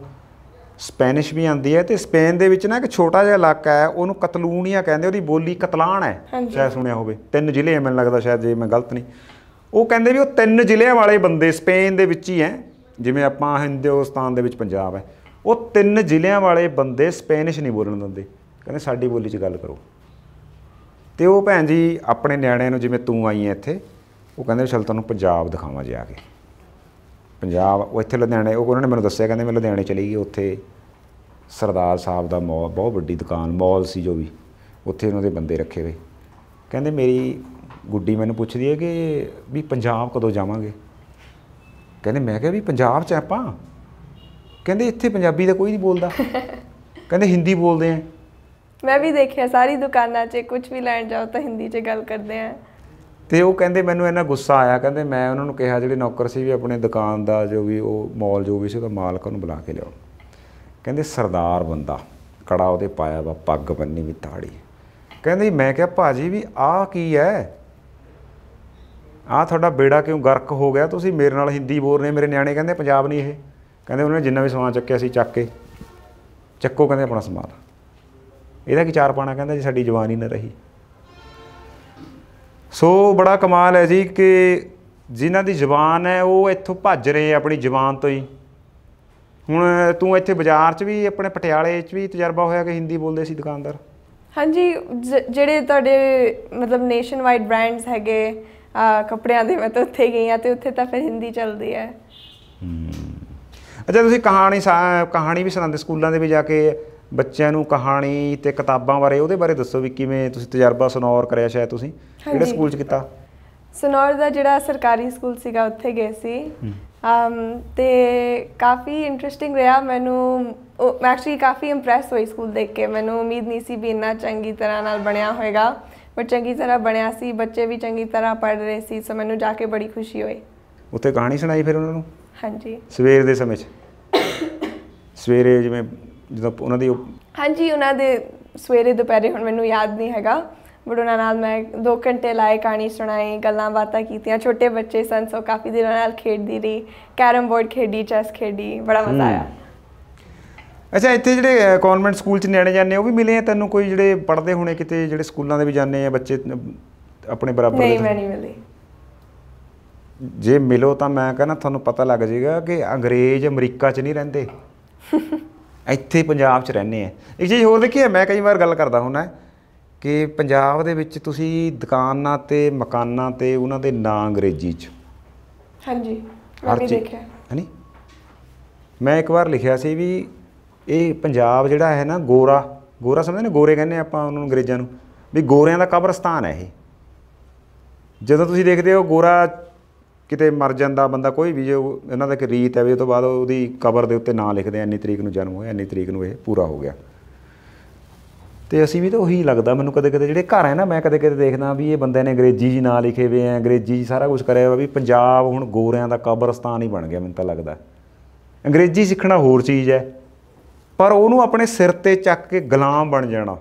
ਸਪੈਨਿਸ਼ ਵੀ ਆਂਦੀ ਹੈ ਤੇ ਸਪੇਨ ਦੇ ਵਿੱਚ ਨਾ ਇੱਕ ਛੋਟਾ ਜਿਹਾ ਇਲਾਕਾ ਹੈ ਉਹਨੂੰ ਕਤਲੂਨੀਆ ਕਹਿੰਦੇ ਉਹਦੀ ਬੋਲੀ ਕਤਲਾਨ ਹੈ ਸ਼ਾਇਦ ਸੁਣਿਆ ਹੋਵੇ ਤਿੰਨ ਜ਼ਿਲ੍ਹੇ ਮੈਨੂੰ ਲੱਗਦਾ ਸ਼ਾਇਦ ਜੇ ਮੈਂ ਗਲਤ ਨਹੀਂ ਉਹ ਕਹਿੰਦੇ ਵੀ ਉਹ ਤਿੰਨ ਜ਼ਿਲ੍ਹਿਆਂ ਵਾਲੇ ਬੰਦੇ ਸਪੇਨ ਦੇ ਵਿੱਚ ਹੀ ਹੈ ਜਿਵੇਂ ਆਪਾਂ ਹਿੰਦੁਸਤਾਨ ਦੇ ਵਿੱਚ ਪੰਜਾਬ ਹੈ ਉਹ ਤਿੰਨ ਜ਼ਿਲ੍ਹਿਆਂ ਵਾਲੇ ਬੰਦੇ ਸਪੈਨਿਸ਼ ਨਹੀਂ ਬੋਲਣ ਦਿੰਦੇ ਕਹਿੰਦੇ ਸਾਡੀ ਬੋਲੀ 'ਚ ਗੱਲ ਕਰੋ ਤੇ ਉਹ ਭੈਣ ਜੀ ਆਪਣੇ ਨਿਆਣਿਆਂ ਨੂੰ ਜਿਵੇਂ ਤੂੰ ਆਈ ਐ ਇੱਥੇ ਉਹ ਕਹਿੰਦੇ ਚਲ ਤੈਨੂੰ ਪੰਜਾਬ ਦਿਖਾਵਾਂ ਜਾ ਕੇ ਪੰਜਾਬ ਉਹ ਇੱਥੇ ਲੁਧਿਆਣੇ ਉਹ ਉਹਨਾਂ ਨੇ ਮੈਨੂੰ ਦੱਸਿਆ ਕਹਿੰਦੇ ਮੈਂ ਲੁਧਿਆਣੇ ਚਲੀ ਗਈ ਉੱਥੇ ਸਰਦਾਰ ਸਾਹਿਬ ਦਾ ਮੌਲ ਬਹੁਤ ਵੱਡੀ ਦੁਕਾਨ ਮੌਲ ਸੀ ਜੋ ਵੀ ਉੱਥੇ ਉਹਨਾਂ ਦੇ ਬੰਦੇ ਰੱਖੇ ਹੋਏ ਕਹਿੰਦੇ ਮੇਰੀ ਗੁੱਡੀ ਮੈਨੂੰ ਪੁੱਛਦੀ ਹੈ ਕਿ ਵੀ ਪੰਜਾਬ ਕਦੋਂ ਜਾਵਾਂਗੇ ਕਹਿੰਦੇ ਮੈਂ ਕਿਹਾ ਵੀ ਪੰਜਾਬ 'ਚ ਆਪਾਂ ਕਹਿੰਦੇ ਇੱਥੇ ਪੰਜਾਬੀ ਦਾ ਕੋਈ ਨਹੀਂ ਬੋਲਦਾ ਕਹਿੰਦੇ ਹਿੰਦੀ ਬੋਲਦੇ ਆ
ਮੈਂ ਵੀ ਦੇਖਿਆ ਸਾਰੀ ਦੁਕਾਨਾਂ 'ਚ ਕੁਝ ਵੀ ਲੈਣ ਜਾਓ ਤਾਂ ਹਿੰਦੀ 'ਚ ਗੱਲ ਕਰਦੇ ਆ
ਤੇ ਉਹ ਕਹਿੰਦੇ ਮੈਨੂੰ ਇਹਨਾਂ ਗੁੱਸਾ ਆਇਆ ਕਹਿੰਦੇ ਮੈਂ ਉਹਨਾਂ ਨੂੰ ਕਿਹਾ ਜਿਹੜੇ ਨੌਕਰ ਸੀ ਵੀ ਆਪਣੇ ਦੁਕਾਨ ਦਾ ਜੋ ਵੀ ਉਹ ਮਾਲ ਜੋ ਵੀ ਸੀ ਉਹਦਾ ਮਾਲਕ ਉਹਨੂੰ ਬੁਲਾ ਕੇ ਲਿਆਓ ਕਹਿੰਦੇ ਸਰਦਾਰ ਬੰਦਾ ਕੜਾ ਉਹਦੇ ਪਾਇਆ ਵਾ ਪੱਗ ਬੰਨੀ ਵੀ ਤਾੜੀ ਕਹਿੰਦੇ ਮੈਂ ਕਿਹਾ ਭਾਜੀ ਵੀ ਆਹ ਕੀ ਹੈ ਆ ਤੁਹਾਡਾ ਬੇੜਾ ਕਿਉਂ ਗਰਕ ਹੋ ਗਿਆ ਤੁਸੀਂ ਮੇਰੇ ਨਾਲ ਹਿੰਦੀ ਬੋਲ ਰਹੇ ਮੇਰੇ ਨਿਆਣੇ ਕਹਿੰਦੇ ਪੰਜਾਬ ਨਹੀਂ ਇਹ ਕਹਿੰਦੇ ਉਹਨੇ ਜਿੰਨਾ ਵੀ ਸਮਾਨ ਚੱਕਿਆ ਸੀ ਚੱਕ ਕੇ ਚੱਕੋ ਕਹਿੰਦੇ ਆਪਣਾ ਸਮਾਨ ਇਹਦਾ ਕੀ ਚਾਰ ਪਾਣਾ ਕਹਿੰਦਾ ਜੀ ਸਾਡੀ ਜਵਾਨੀ ਨਾ ਰਹੀ ਸੋ ਬੜਾ ਕਮਾਲ ਹੈ ਜੀ ਕਿ ਜਿਨ੍ਹਾਂ ਦੀ ਜ਼ੁਬਾਨ ਹੈ ਉਹ ਇੱਥੋਂ ਭੱਜ ਰਹੇ ਆ ਆਪਣੀ ਜ਼ੁਬਾਨ ਤੋਂ ਹੀ ਹੁਣ ਤੂੰ ਇੱਥੇ ਬਾਜ਼ਾਰ 'ਚ ਵੀ ਆਪਣੇ ਪਟਿਆਲੇ 'ਚ ਵੀ ਤਜਰਬਾ ਹੋਇਆ ਕਿ ਹਿੰਦੀ ਬੋਲਦੇ ਸੀ ਦੁਕਾਨਦਾਰ
ਹਾਂਜੀ ਜਿਹੜੇ ਤੁਹਾਡੇ ਮਤਲਬ ਨੇਸ਼ਨ ਵਾਈਡ ਬ੍ਰਾਂਡਸ ਹੈਗੇ ਆ ਕੱਪੜਿਆਂ ਦੇ ਮੈਂ ਤਾਂ ਉੱਥੇ ਗਈ ਆ ਤੇ ਉੱਥੇ ਤਾਂ ਫਿਰ ਹਿੰਦੀ ਚੱਲਦੀ ਹੈ
ਅੱਛਾ ਤੁਸੀਂ ਕਹਾਣੀ ਕਹਾਣੀ ਵੀ ਸੁਣਾਉਂਦੇ ਸਕੂਲਾਂ ਦੇ ਵੀ ਜਾ ਕੇ ਬੱਚਿਆਂ ਨੂੰ ਕਹਾਣੀ ਤੇ ਕਿਤਾਬਾਂ ਬਾਰੇ ਉਹਦੇ ਬਾਰੇ ਦੱਸੋ ਵੀ ਕਿਵੇਂ ਤੁਸੀਂ ਤਜਰਬਾ ਸਨੌਰ ਕਰਿਆ ਸ਼ਾਇਦ ਤੁਸੀਂ ਕਿਹੜੇ ਸਕੂਲ 'ਚ ਕੀਤਾ
ਸਨੌਰ ਦਾ ਜਿਹੜਾ ਸਰਕਾਰੀ ਸਕੂਲ ਸੀਗਾ ਉੱਥੇ ਗਏ ਸੀ ਤੇ ਕਾਫੀ ਇੰਟਰਸਟਿੰਗ ਰਿਹਾ ਮੈਨੂੰ ਮੈਂ ਐਕਚੁਅਲੀ ਕਾਫੀ ਇੰਪ੍ਰੈਸ ਹੋਈ ਸਕੂਲ ਦੇਖ ਕੇ ਮੈਨੂੰ ਉਮੀਦ ਨਹੀਂ ਸੀ ਵੀ ਇੰਨਾ ਚੰਗੀ ਤਰ੍ਹਾਂ ਨਾਲ ਬਣਿਆ ਹੋਏਗਾ ਪਰ ਚੰਗੀ ਤਰ੍ਹਾਂ ਬਣਿਆ ਸੀ ਬੱਚੇ ਵੀ ਚੰਗੀ ਤਰ੍ਹਾਂ ਪੜ੍ਹ ਰਹੇ ਸੀ ਸੋ ਮੈਨੂੰ ਜਾ ਕੇ ਬੜੀ ਖੁਸ਼ੀ ਹੋਈ
ਉੱਥੇ ਕਹਾਣੀ ਸੁਣਾਈ ਫਿਰ ਉਹਨਾਂ ਨੂੰ ਹਾਂਜੀ ਸਵੇਰ ਦੇ ਸਮੇਂ 'ਚ ਸਵੇਰੇ ਜਿਵੇਂ ਜਦੋਂ ਉਹਨਾਂ ਦੀ
ਹਾਂਜੀ ਉਹਨਾਂ ਦੇ ਸਵੇਰੇ ਦੁਪਹਿਰੇ ਹੁਣ ਮੈਨੂੰ ਯਾਦ ਨਹੀਂ ਹੈਗਾ ਬਟ ਉਹਨਾਂ ਨਾਲ ਮੈਂ 2 ਘੰਟੇ ਲਾਇਕ ਕਹਾਣੀ ਸੁਣਾਈ ਗੱਲਾਂ ਬਾਤਾਂ ਕੀਤੀਆਂ ਛੋਟੇ ਬੱਚੇ ਸਨ ਸੋ ਕਾਫੀ ਦਿਨ ਨਾਲ ਖੇਡਦੀ ਰਹੀ ਕੈਰਮ ਬੋਰਡ ਖੇਡੀ ਚੈਸ ਖੇਡੀ ਬੜਾ ਮਜ਼ਾ ਆਇਆ
ਅੱਛਾ ਇੱਥੇ ਜਿਹੜੇ ਕਨਵੈਂਟ ਸਕੂਲ ਚ ਨਿਆਣੇ ਜਾਂਦੇ ਉਹ ਵੀ ਮਿਲੇ ਆ ਤੈਨੂੰ ਕੋਈ ਜਿਹੜੇ ਪੜਦੇ ਹੋਣੇ ਕਿਤੇ ਜਿਹੜੇ ਸਕੂਲਾਂ ਦੇ ਵੀ ਜਾਂਦੇ ਆ ਬੱਚੇ ਆਪਣੇ ਬਰਾਬਰ ਨਹੀਂ ਮੈਂ ਨਹੀਂ ਮਿਲੇ ਜੇ ਮਿਲੋ ਤਾਂ ਮੈਂ ਕਹਿੰਦਾ ਤੁਹਾਨੂੰ ਪਤਾ ਲੱਗ ਜਾਏਗਾ ਕਿ ਅੰਗਰੇਜ਼ ਅਮਰੀਕਾ 'ਚ ਨਹੀਂ ਰਹਿੰਦੇ ਇੱਥੇ ਪੰਜਾਬ 'ਚ ਰਹਿੰਦੇ ਆ ਇੱਕ ਚੀਜ਼ ਹੋਰ ਦੇਖੀ ਮੈਂ ਕਈ ਵਾਰ ਗੱਲ ਕਰਦਾ ਹੁੰਦਾ ਕਿ ਪੰਜਾਬ ਦੇ ਵਿੱਚ ਤੁਸੀਂ ਦੁਕਾਨਾਂ ਤੇ ਮਕਾਨਾਂ ਤੇ ਉਹਨਾਂ ਦੇ ਨਾਂ ਅੰਗਰੇਜ਼ੀ 'ਚ
ਹਾਂਜੀ ਮੈਂ ਵੀ ਦੇਖਿਆ
ਨਹੀਂ ਮੈਂ ਇੱਕ ਵਾਰ ਲਿਖਿਆ ਸੀ ਵੀ ਇਹ ਪੰਜਾਬ ਜਿਹੜਾ ਹੈ ਨਾ ਗੋਰਾ ਗੋਰਾ ਸਮਝਦੇ ਨੇ ਗੋਰੇ ਕਹਿੰਦੇ ਆਪਾਂ ਉਹਨਾਂ ਨੂੰ ਅੰਗਰੇਜ਼ਾਂ ਨੂੰ ਵੀ ਗੋਰਿਆਂ ਦਾ ਕਬਰਸਤਾਨ ਹੈ ਇਹ ਜਦੋਂ ਤੁਸੀਂ ਦੇਖਦੇ ਹੋ ਗੋਰਾ ਕਿਤੇ ਮਰ ਜਾਂਦਾ ਬੰਦਾ ਕੋਈ ਵੀ ਜੋ ਇਹਨਾਂ ਦਾ ਇੱਕ ਰੀਤ ਹੈ ਵੀ ਉਹ ਤੋਂ ਬਾਅਦ ਉਹਦੀ ਕਬਰ ਦੇ ਉੱਤੇ ਨਾਂ ਲਿਖਦੇ ਆ ਇੰਨੀ ਤਰੀਕ ਨੂੰ ਜਨਮ ਹੋਇਆ ਇੰਨੀ ਤਰੀਕ ਨੂੰ ਇਹ ਪੂਰਾ ਹੋ ਗਿਆ ਤੇ ਅਸੀਂ ਵੀ ਤਾਂ ਉਹੀ ਲੱਗਦਾ ਮੈਨੂੰ ਕਦੇ ਕਦੇ ਜਿਹੜੇ ਘਰ ਹੈ ਨਾ ਮੈਂ ਕਦੇ ਕਦੇ ਦੇਖਦਾ ਵੀ ਇਹ ਬੰਦੇ ਨੇ ਅੰਗਰੇਜ਼ੀ ਜੀ ਨਾਂ ਲਿਖੇ ਹੋਏ ਆ ਅੰਗਰੇਜ਼ੀ ਜੀ ਸਾਰਾ ਕੁਝ ਕਰਿਆ ਹੋਇਆ ਵੀ ਪੰਜਾਬ ਹੁਣ ਗੋਰਿਆਂ ਦਾ ਕਬਰਸਤਾਨ ਹੀ ਬਣ ਗਿਆ ਮੈਨੂੰ ਤਾਂ ਲੱਗਦਾ ਅੰਗਰੇਜ਼ੀ ਸਿੱਖਣਾ ਹੋਰ ਚੀਜ਼ ਹੈ ਪਰ ਉਹਨੂੰ ਆਪਣੇ ਸਿਰ ਤੇ ਚੱਕ ਕੇ ਗੁਲਾਮ ਬਣ ਜਾਣਾ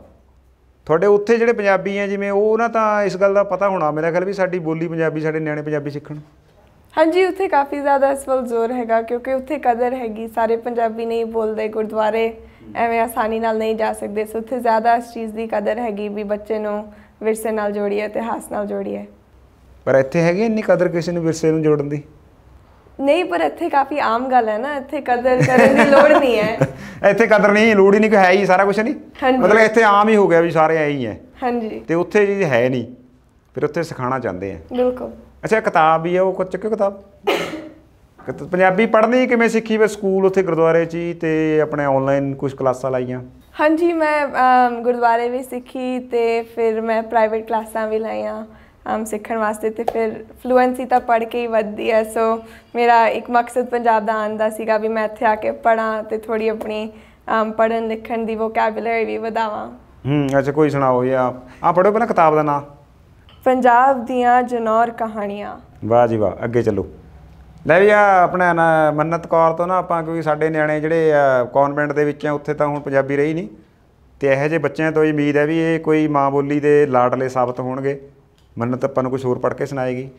ਤੁਹਾਡੇ ਉੱਥੇ ਜਿਹੜੇ ਪੰਜਾਬੀ ਆ ਜਿਵੇਂ ਉਹ ਨਾ ਤਾਂ ਇਸ ਗੱਲ ਦਾ ਪਤਾ ਹੋਣਾ ਮੇਰੇ ਖਿਆਲ ਵੀ ਸਾਡੀ ਬੋਲੀ ਪੰਜਾਬੀ ਸਾਡੇ ਨਿਆਣੇ ਪੰਜਾਬੀ ਸਿੱਖਣ
ਹਾਂਜੀ ਉੱਥੇ ਕਾਫੀ ਜ਼ਿਆਦਾ ਇਸ ਵੱਲ ਜ਼ੋਰ ਹੈਗਾ ਕਿਉਂਕਿ ਉੱਥੇ ਕਦਰ ਹੈਗੀ ਸਾਰੇ ਪੰਜਾਬੀ ਨਹੀਂ ਬੋਲਦੇ ਗੁਰਦੁਆਰੇ ਐਵੇਂ ਆਸਾਨੀ ਨਾਲ ਨਹੀਂ ਜਾ ਸਕਦੇ ਸੋ ਉੱਥੇ ਜ਼ਿਆਦਾ ਇਸ ਚੀਜ਼ ਦੀ ਕਦਰ ਹੈਗੀ ਵੀ ਬੱਚੇ ਨੂੰ ਵਿਰਸੇ ਨਾਲ ਜੋੜੀਏ ਇਤਿਹਾਸ ਨਾਲ ਜੋੜੀਏ
ਪਰ ਇੱਥੇ ਹੈਗੀ ਇੰਨੀ ਕਦਰ ਕਿਸੇ ਨੂੰ ਵਿਰਸੇ ਨੂੰ ਜੋੜਨ ਦੀ
ਨਹੀਂ ਪਰ ਇੱਥੇ ਕਾਫੀ ਆਮ ਗੱਲ ਹੈ ਨਾ ਇੱਥੇ ਕਦਰ ਕਰਨ ਦੀ ਲੋੜ ਨਹੀਂ ਹੈ
ਇੱਥੇ ਕਦਰ ਨਹੀਂ ਲੋੜ ਹੀ ਨਹੀਂ ਕੋਈ ਹੈ ਹੀ ਸਾਰਾ ਕੁਝ ਨਹੀਂ ਮਤਲਬ ਇੱਥੇ ਆਮ ਹੀ ਹੋ ਗਿਆ ਵੀ ਸਾਰੇ ਐ ਹੀ ਹੈ ਹਾਂਜੀ ਤੇ ਉੱਥੇ ਜੀ ਹੈ ਨਹੀਂ ਫਿਰ ਉੱਥੇ ਸਿਖਾਣਾ ਚਾਹੁੰਦੇ ਆ ਬਿਲਕੁਲ ਅੱਛਾ ਕਿਤਾਬ ਵੀ ਆ ਉਹ ਕੁਝ ਚੱਕਿਓ ਕਿਤਾਬ ਪੰਜਾਬੀ ਪੜ੍ਹਨੀ ਕਿਵੇਂ ਸਿੱਖੀ ਵੇ ਸਕੂਲ ਉੱਥੇ ਗੁਰਦੁਆਰੇ 'ਚ ਹੀ ਤੇ ਆਪਣੇ ਆਨਲਾਈਨ ਕੁਝ ਕਲਾਸਾਂ ਲਾਈਆਂ
ਹਾਂਜੀ ਮੈਂ ਗੁਰਦੁਆਰੇ ਵੀ ਸਿੱਖੀ ਤੇ ਫਿਰ ਮੈਂ ਪ੍ਰਾਈਵੇਟ ਕਲਾਸਾਂ ਵੀ ਲਾਈਆਂ ਆਮ ਸਿੱਖਣ ਵਾਸਤੇ ਤੇ ਫਿਰ ਫਲੂਐਂਸੀ ਤਾਂ ਪੜ੍ਹ ਕੇ ਹੀ ਵੱਧਦੀ ਐ ਸੋ ਮੇਰਾ ਇੱਕ ਮਕਸਦ ਪੰਜਾਬ ਦਾ ਆਂਦਾ ਸੀਗਾ ਵੀ ਮੈਂ ਇੱਥੇ ਆ ਕੇ ਪੜਾਂ ਤੇ ਥੋੜੀ ਆਪਣੀ ਪੜਨ ਲਿਖਣ ਦੀ ਵੋਕੈਬਲਰੀ ਵੀ ਵਧਾਵਾਂ
ਹੂੰ ਅੱਛਾ ਕੋਈ ਸੁਣਾਓ ਯਾ ਆ ਪੜੋ ਪਹਿਲਾਂ ਕਿਤਾਬ ਦਾ ਨਾਮ
ਪੰਜਾਬ ਦੀਆਂ ਜਨੌਰ ਕਹਾਣੀਆਂ
ਵਾਹ ਜੀ ਵਾਹ ਅੱਗੇ ਚੱਲੋ ਲੈ ਵੀ ਆ ਆਪਣਾ ਮੰਨਤ ਕੌਰ ਤੋਂ ਨਾ ਆਪਾਂ ਕਿਉਂਕਿ ਸਾਡੇ ਨਿਆਣੇ ਜਿਹੜੇ ਆ ਕਨਵੈਂਟ ਦੇ ਵਿੱਚ ਆ ਉੱਥੇ ਤਾਂ ਹੁਣ ਪੰਜਾਬੀ ਰਹੀ ਨਹੀਂ ਤੇ ਇਹੋ ਜਿਹੇ ਬੱਚਿਆਂ ਤੋਂ ਹੀ ਉਮੀਦ ਹੈ ਵੀ ਇਹ ਕੋਈ ਮਾਂ ਬੋਲੀ ਦੇ ਲਾਡਲੇ ਸਾਬਤ ਹੋਣਗੇ ਮੰਨਤ ਆਪਾਂ ਨੂੰ ਕੁਝ ਹੋਰ ਪੜ੍ਹ ਕੇ ਸੁਣਾਏਗੀ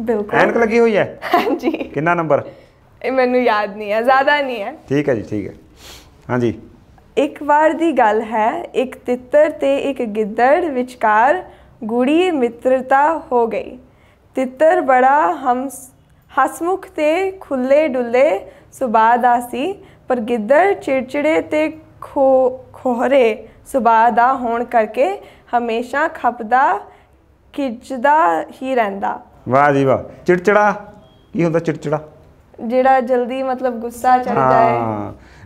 ਬਿਲਕੁਲ ਐਨਕ ਲੱਗੀ ਹੋਈ ਹੈ ਹਾਂਜੀ
ਕਿੰਨਾ ਨੰਬਰ
ਇਹ ਮੈਨੂੰ ਯਾਦ ਨਹੀਂ ਹੈ ਜ਼ਿਆਦਾ ਨਹੀਂ ਹੈ
ਠੀਕ ਹੈ ਜੀ ਠੀਕ ਹੈ ਹਾਂਜੀ
ਇੱਕ ਵਾਰ ਦੀ ਗੱਲ ਹੈ ਇੱਕ ਤਿੱਤਰ ਤੇ ਇੱਕ ਗਿੱਦੜ ਵਿਚਕਾਰ ਗੂੜੀ ਮਿੱਤਰਤਾ ਹੋ ਗਈ ਤਿੱਤਰ ਬੜਾ ਹਮ ਹਸਮੁਖ ਤੇ ਖੁੱਲੇ ਡੁੱਲੇ ਸੁਭਾਅ ਦਾ ਸੀ ਪਰ ਗਿੱਦੜ ਚਿੜਚਿੜੇ ਤੇ ਖੋ ਖੋਹਰੇ ਸੁਬਾਦਾ ਦਾ ਹੋਣ ਕਰਕੇ ਹਮੇਸ਼ਾ ਖਪਦਾ ਖਿੱਚਦਾ ਹੀ ਰਹਿੰਦਾ
ਵਾਹ ਜੀ ਵਾਹ ਚਿੜਚਿੜਾ ਕੀ ਹੁੰਦਾ ਚਿੜਚਿੜਾ
ਜਿਹੜਾ ਜਲਦੀ ਮਤਲਬ ਗੁੱਸਾ ਚੜ ਜਾਏ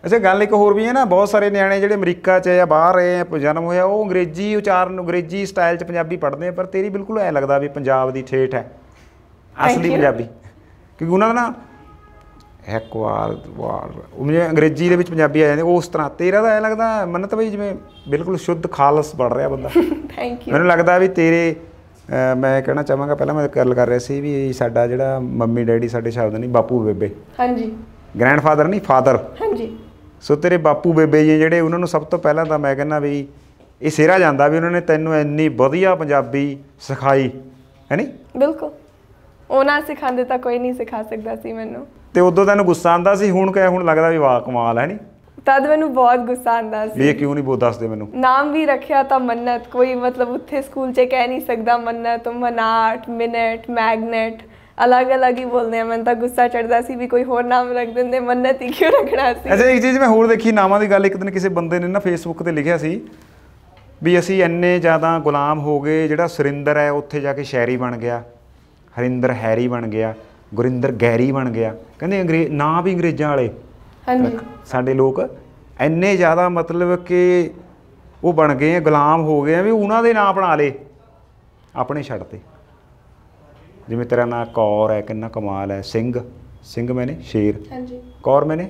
ਅੱਛਾ ਗੱਲ ਇੱਕ ਹੋਰ ਵੀ ਹੈ ਨਾ ਬਹੁਤ ਸਾਰੇ ਨਿਆਣੇ ਜਿਹੜੇ ਅਮਰੀਕਾ 'ਚ ਜਾਂ ਬਾਹਰ ਰਹੇ ਆ ਜਨਮ ਹੋਇਆ ਉਹ ਅੰਗਰੇਜ਼ੀ ਉਚਾਰਨ ਅੰਗਰੇਜ਼ੀ ਸਟਾਈਲ 'ਚ ਪੰਜਾਬੀ ਪੜ੍ਹਦੇ ਆ ਪਰ ਤੇਰੀ ਬਿਲਕੁਲ ਐ ਲੱਗਦਾ ਵੀ ਪੰਜਾਬ ਦੀ ਠੇਠ ਹੈ ਅਸਲੀ ਪੰਜਾਬੀ ਕਿਉਂਕਿ ਉਹਨਾਂ ਦਾ ਨਾ ਇੱਕ ਵਾਰ ਉਹ ਮੇਰੇ ਅੰਗਰੇਜ਼ੀ ਦੇ ਵਿੱਚ ਪੰਜਾਬੀ ਆ ਜਾਂਦੇ ਉਸ ਤਰ੍ਹਾਂ ਤੇਰਾ ਦਾ ਐ ਲੱਗਦਾ ਮੰਨਤ ਬਈ ਜਿਵੇਂ ਬਿਲਕੁਲ ਸ਼ੁੱਧ ਖਾਲਸ ਬਣ ਰਿਹਾ ਬੰਦਾ ਥੈਂਕ ਯੂ ਮੈਨੂੰ ਲੱਗਦਾ ਵੀ ਤੇਰੇ ਮੈਂ ਕਹਿਣਾ ਚਾਹਾਂਗਾ ਪਹਿਲਾਂ ਮੈਂ ਗੱਲ ਕਰ ਰਿਹਾ ਸੀ ਵੀ ਸਾਡਾ ਜਿਹੜਾ ਮੰਮੀ ਡੈਡੀ ਸਾਡੇ ਸ਼ਬਦ ਨਹੀਂ ਬਾਪੂ ਬੇਬੇ ਹਾਂਜੀ ਗ੍ਰੈਂਡਫਾਦਰ ਨਹੀਂ ਫਾਦਰ ਹਾਂਜੀ ਸੋ ਤੇਰੇ ਬਾਪੂ ਬੇਬੇ ਜੀ ਜਿਹੜੇ ਉਹਨਾਂ ਨੂੰ ਸਭ ਤੋਂ ਪਹਿਲਾਂ ਤਾਂ ਮੈਂ ਕਹਿੰਦਾ ਵੀ ਇਹ ਸਿਹਰਾ ਜਾਂਦਾ ਵੀ ਉਹਨਾਂ ਨੇ ਤੈਨੂੰ ਇੰਨੀ ਵਧੀਆ ਪੰਜਾਬੀ ਸਿਖਾਈ ਹੈਨੀ
ਬਿਲਕੁਲ ਉਹਨਾਂ ਸਿਖਾਉਂਦੇ ਤਾਂ ਕੋਈ ਨਹੀਂ ਸਿਖਾ ਸਕਦਾ ਸੀ ਮੈਨੂੰ
ਤੇ ਉਦੋਂ ਤੈਨੂੰ ਗੁੱਸਾ ਆਂਦਾ ਸੀ ਹੁਣ ਕਹੇ ਹੁਣ ਲੱਗਦਾ ਵੀ ਵਾਹ ਕਮਾਲ ਹੈ ਨਹੀਂ
ਤਦ ਮੈਨੂੰ ਬਹੁਤ ਗੁੱਸਾ ਆਂਦਾ ਸੀ ਇਹ
ਕਿਉਂ ਨਹੀਂ ਬੋ ਦੱਸਦੇ ਮੈਨੂੰ
ਨਾਮ ਵੀ ਰੱਖਿਆ ਤਾਂ ਮੰਨਤ ਕੋਈ ਮਤਲਬ ਉੱਥੇ ਸਕੂਲ 'ਚ ਕਹਿ ਨਹੀਂ ਸਕਦਾ ਮੰਨਤ ਮਨਾਟ ਮਿਨਟ ਮੈਗਨੇਟ ਅਲੱਗ-ਅਲੱਗ ਹੀ ਬੋਲਦੇ ਆ ਮੈਨੂੰ ਤਾਂ ਗੁੱਸਾ ਚੜਦਾ ਸੀ ਵੀ ਕੋਈ ਹੋਰ ਨਾਮ ਰੱਖ ਦਿੰਦੇ ਮੰਨਤ ਹੀ ਕਿਉਂ ਰੱਖਣਾ ਸੀ ਅੱਛਾ ਇੱਕ ਚੀਜ਼
ਮੈਂ ਹੋਰ ਦੇਖੀ ਨਾਮਾਂ ਦੀ ਗੱਲ ਇੱਕ ਦਿਨ ਕਿਸੇ ਬੰਦੇ ਨੇ ਨਾ ਫੇਸਬੁੱਕ ਤੇ ਲਿਖਿਆ ਸੀ ਵੀ ਅਸੀਂ ਇੰਨੇ ਜ਼ਿਆਦਾ ਗੁਲਾਮ ਹੋ ਗਏ ਜਿਹੜਾ ਸੁਰਿੰਦਰ ਹੈ ਉੱਥੇ ਜਾ ਕੇ ਸ਼ੈਰੀ ਬਣ ਗਿਆ ਹਰਿੰਦਰ ਹੈਰੀ ਬਣ ਗਿਆ ਗੁਰਿੰਦਰ ਗੈਰੀ ਬਣ ਗਿਆ ਕਹਿੰਦੇ ਅੰਗਰੇਜ਼ ਨਾਂ ਵੀ ਅੰਗਰੇਜ਼ਾਂ ਵਾਲੇ ਹਾਂਜੀ ਸਾਡੇ ਲੋਕ ਇੰਨੇ ਜ਼ਿਆਦਾ ਮਤਲਬ ਕਿ ਉਹ ਬਣ ਗਏ ਆ ਗੁਲਾਮ ਹੋ ਗਏ ਆ ਵੀ ਉਹਨਾਂ ਦੇ ਨਾਂ ਬਣਾ ਲੇ ਆਪਣੇ ਛੱਡ ਤੇ ਜਿਵੇਂ ਤੇਰਾ ਨਾਮ ਕੌਰ ਹੈ ਕਿੰਨਾ ਕਮਾਲ ਹੈ ਸਿੰਘ ਸਿੰਘ ਮੈਨੇ ਸ਼ੇਰ ਹਾਂਜੀ ਕੌਰ ਮੈਨੇ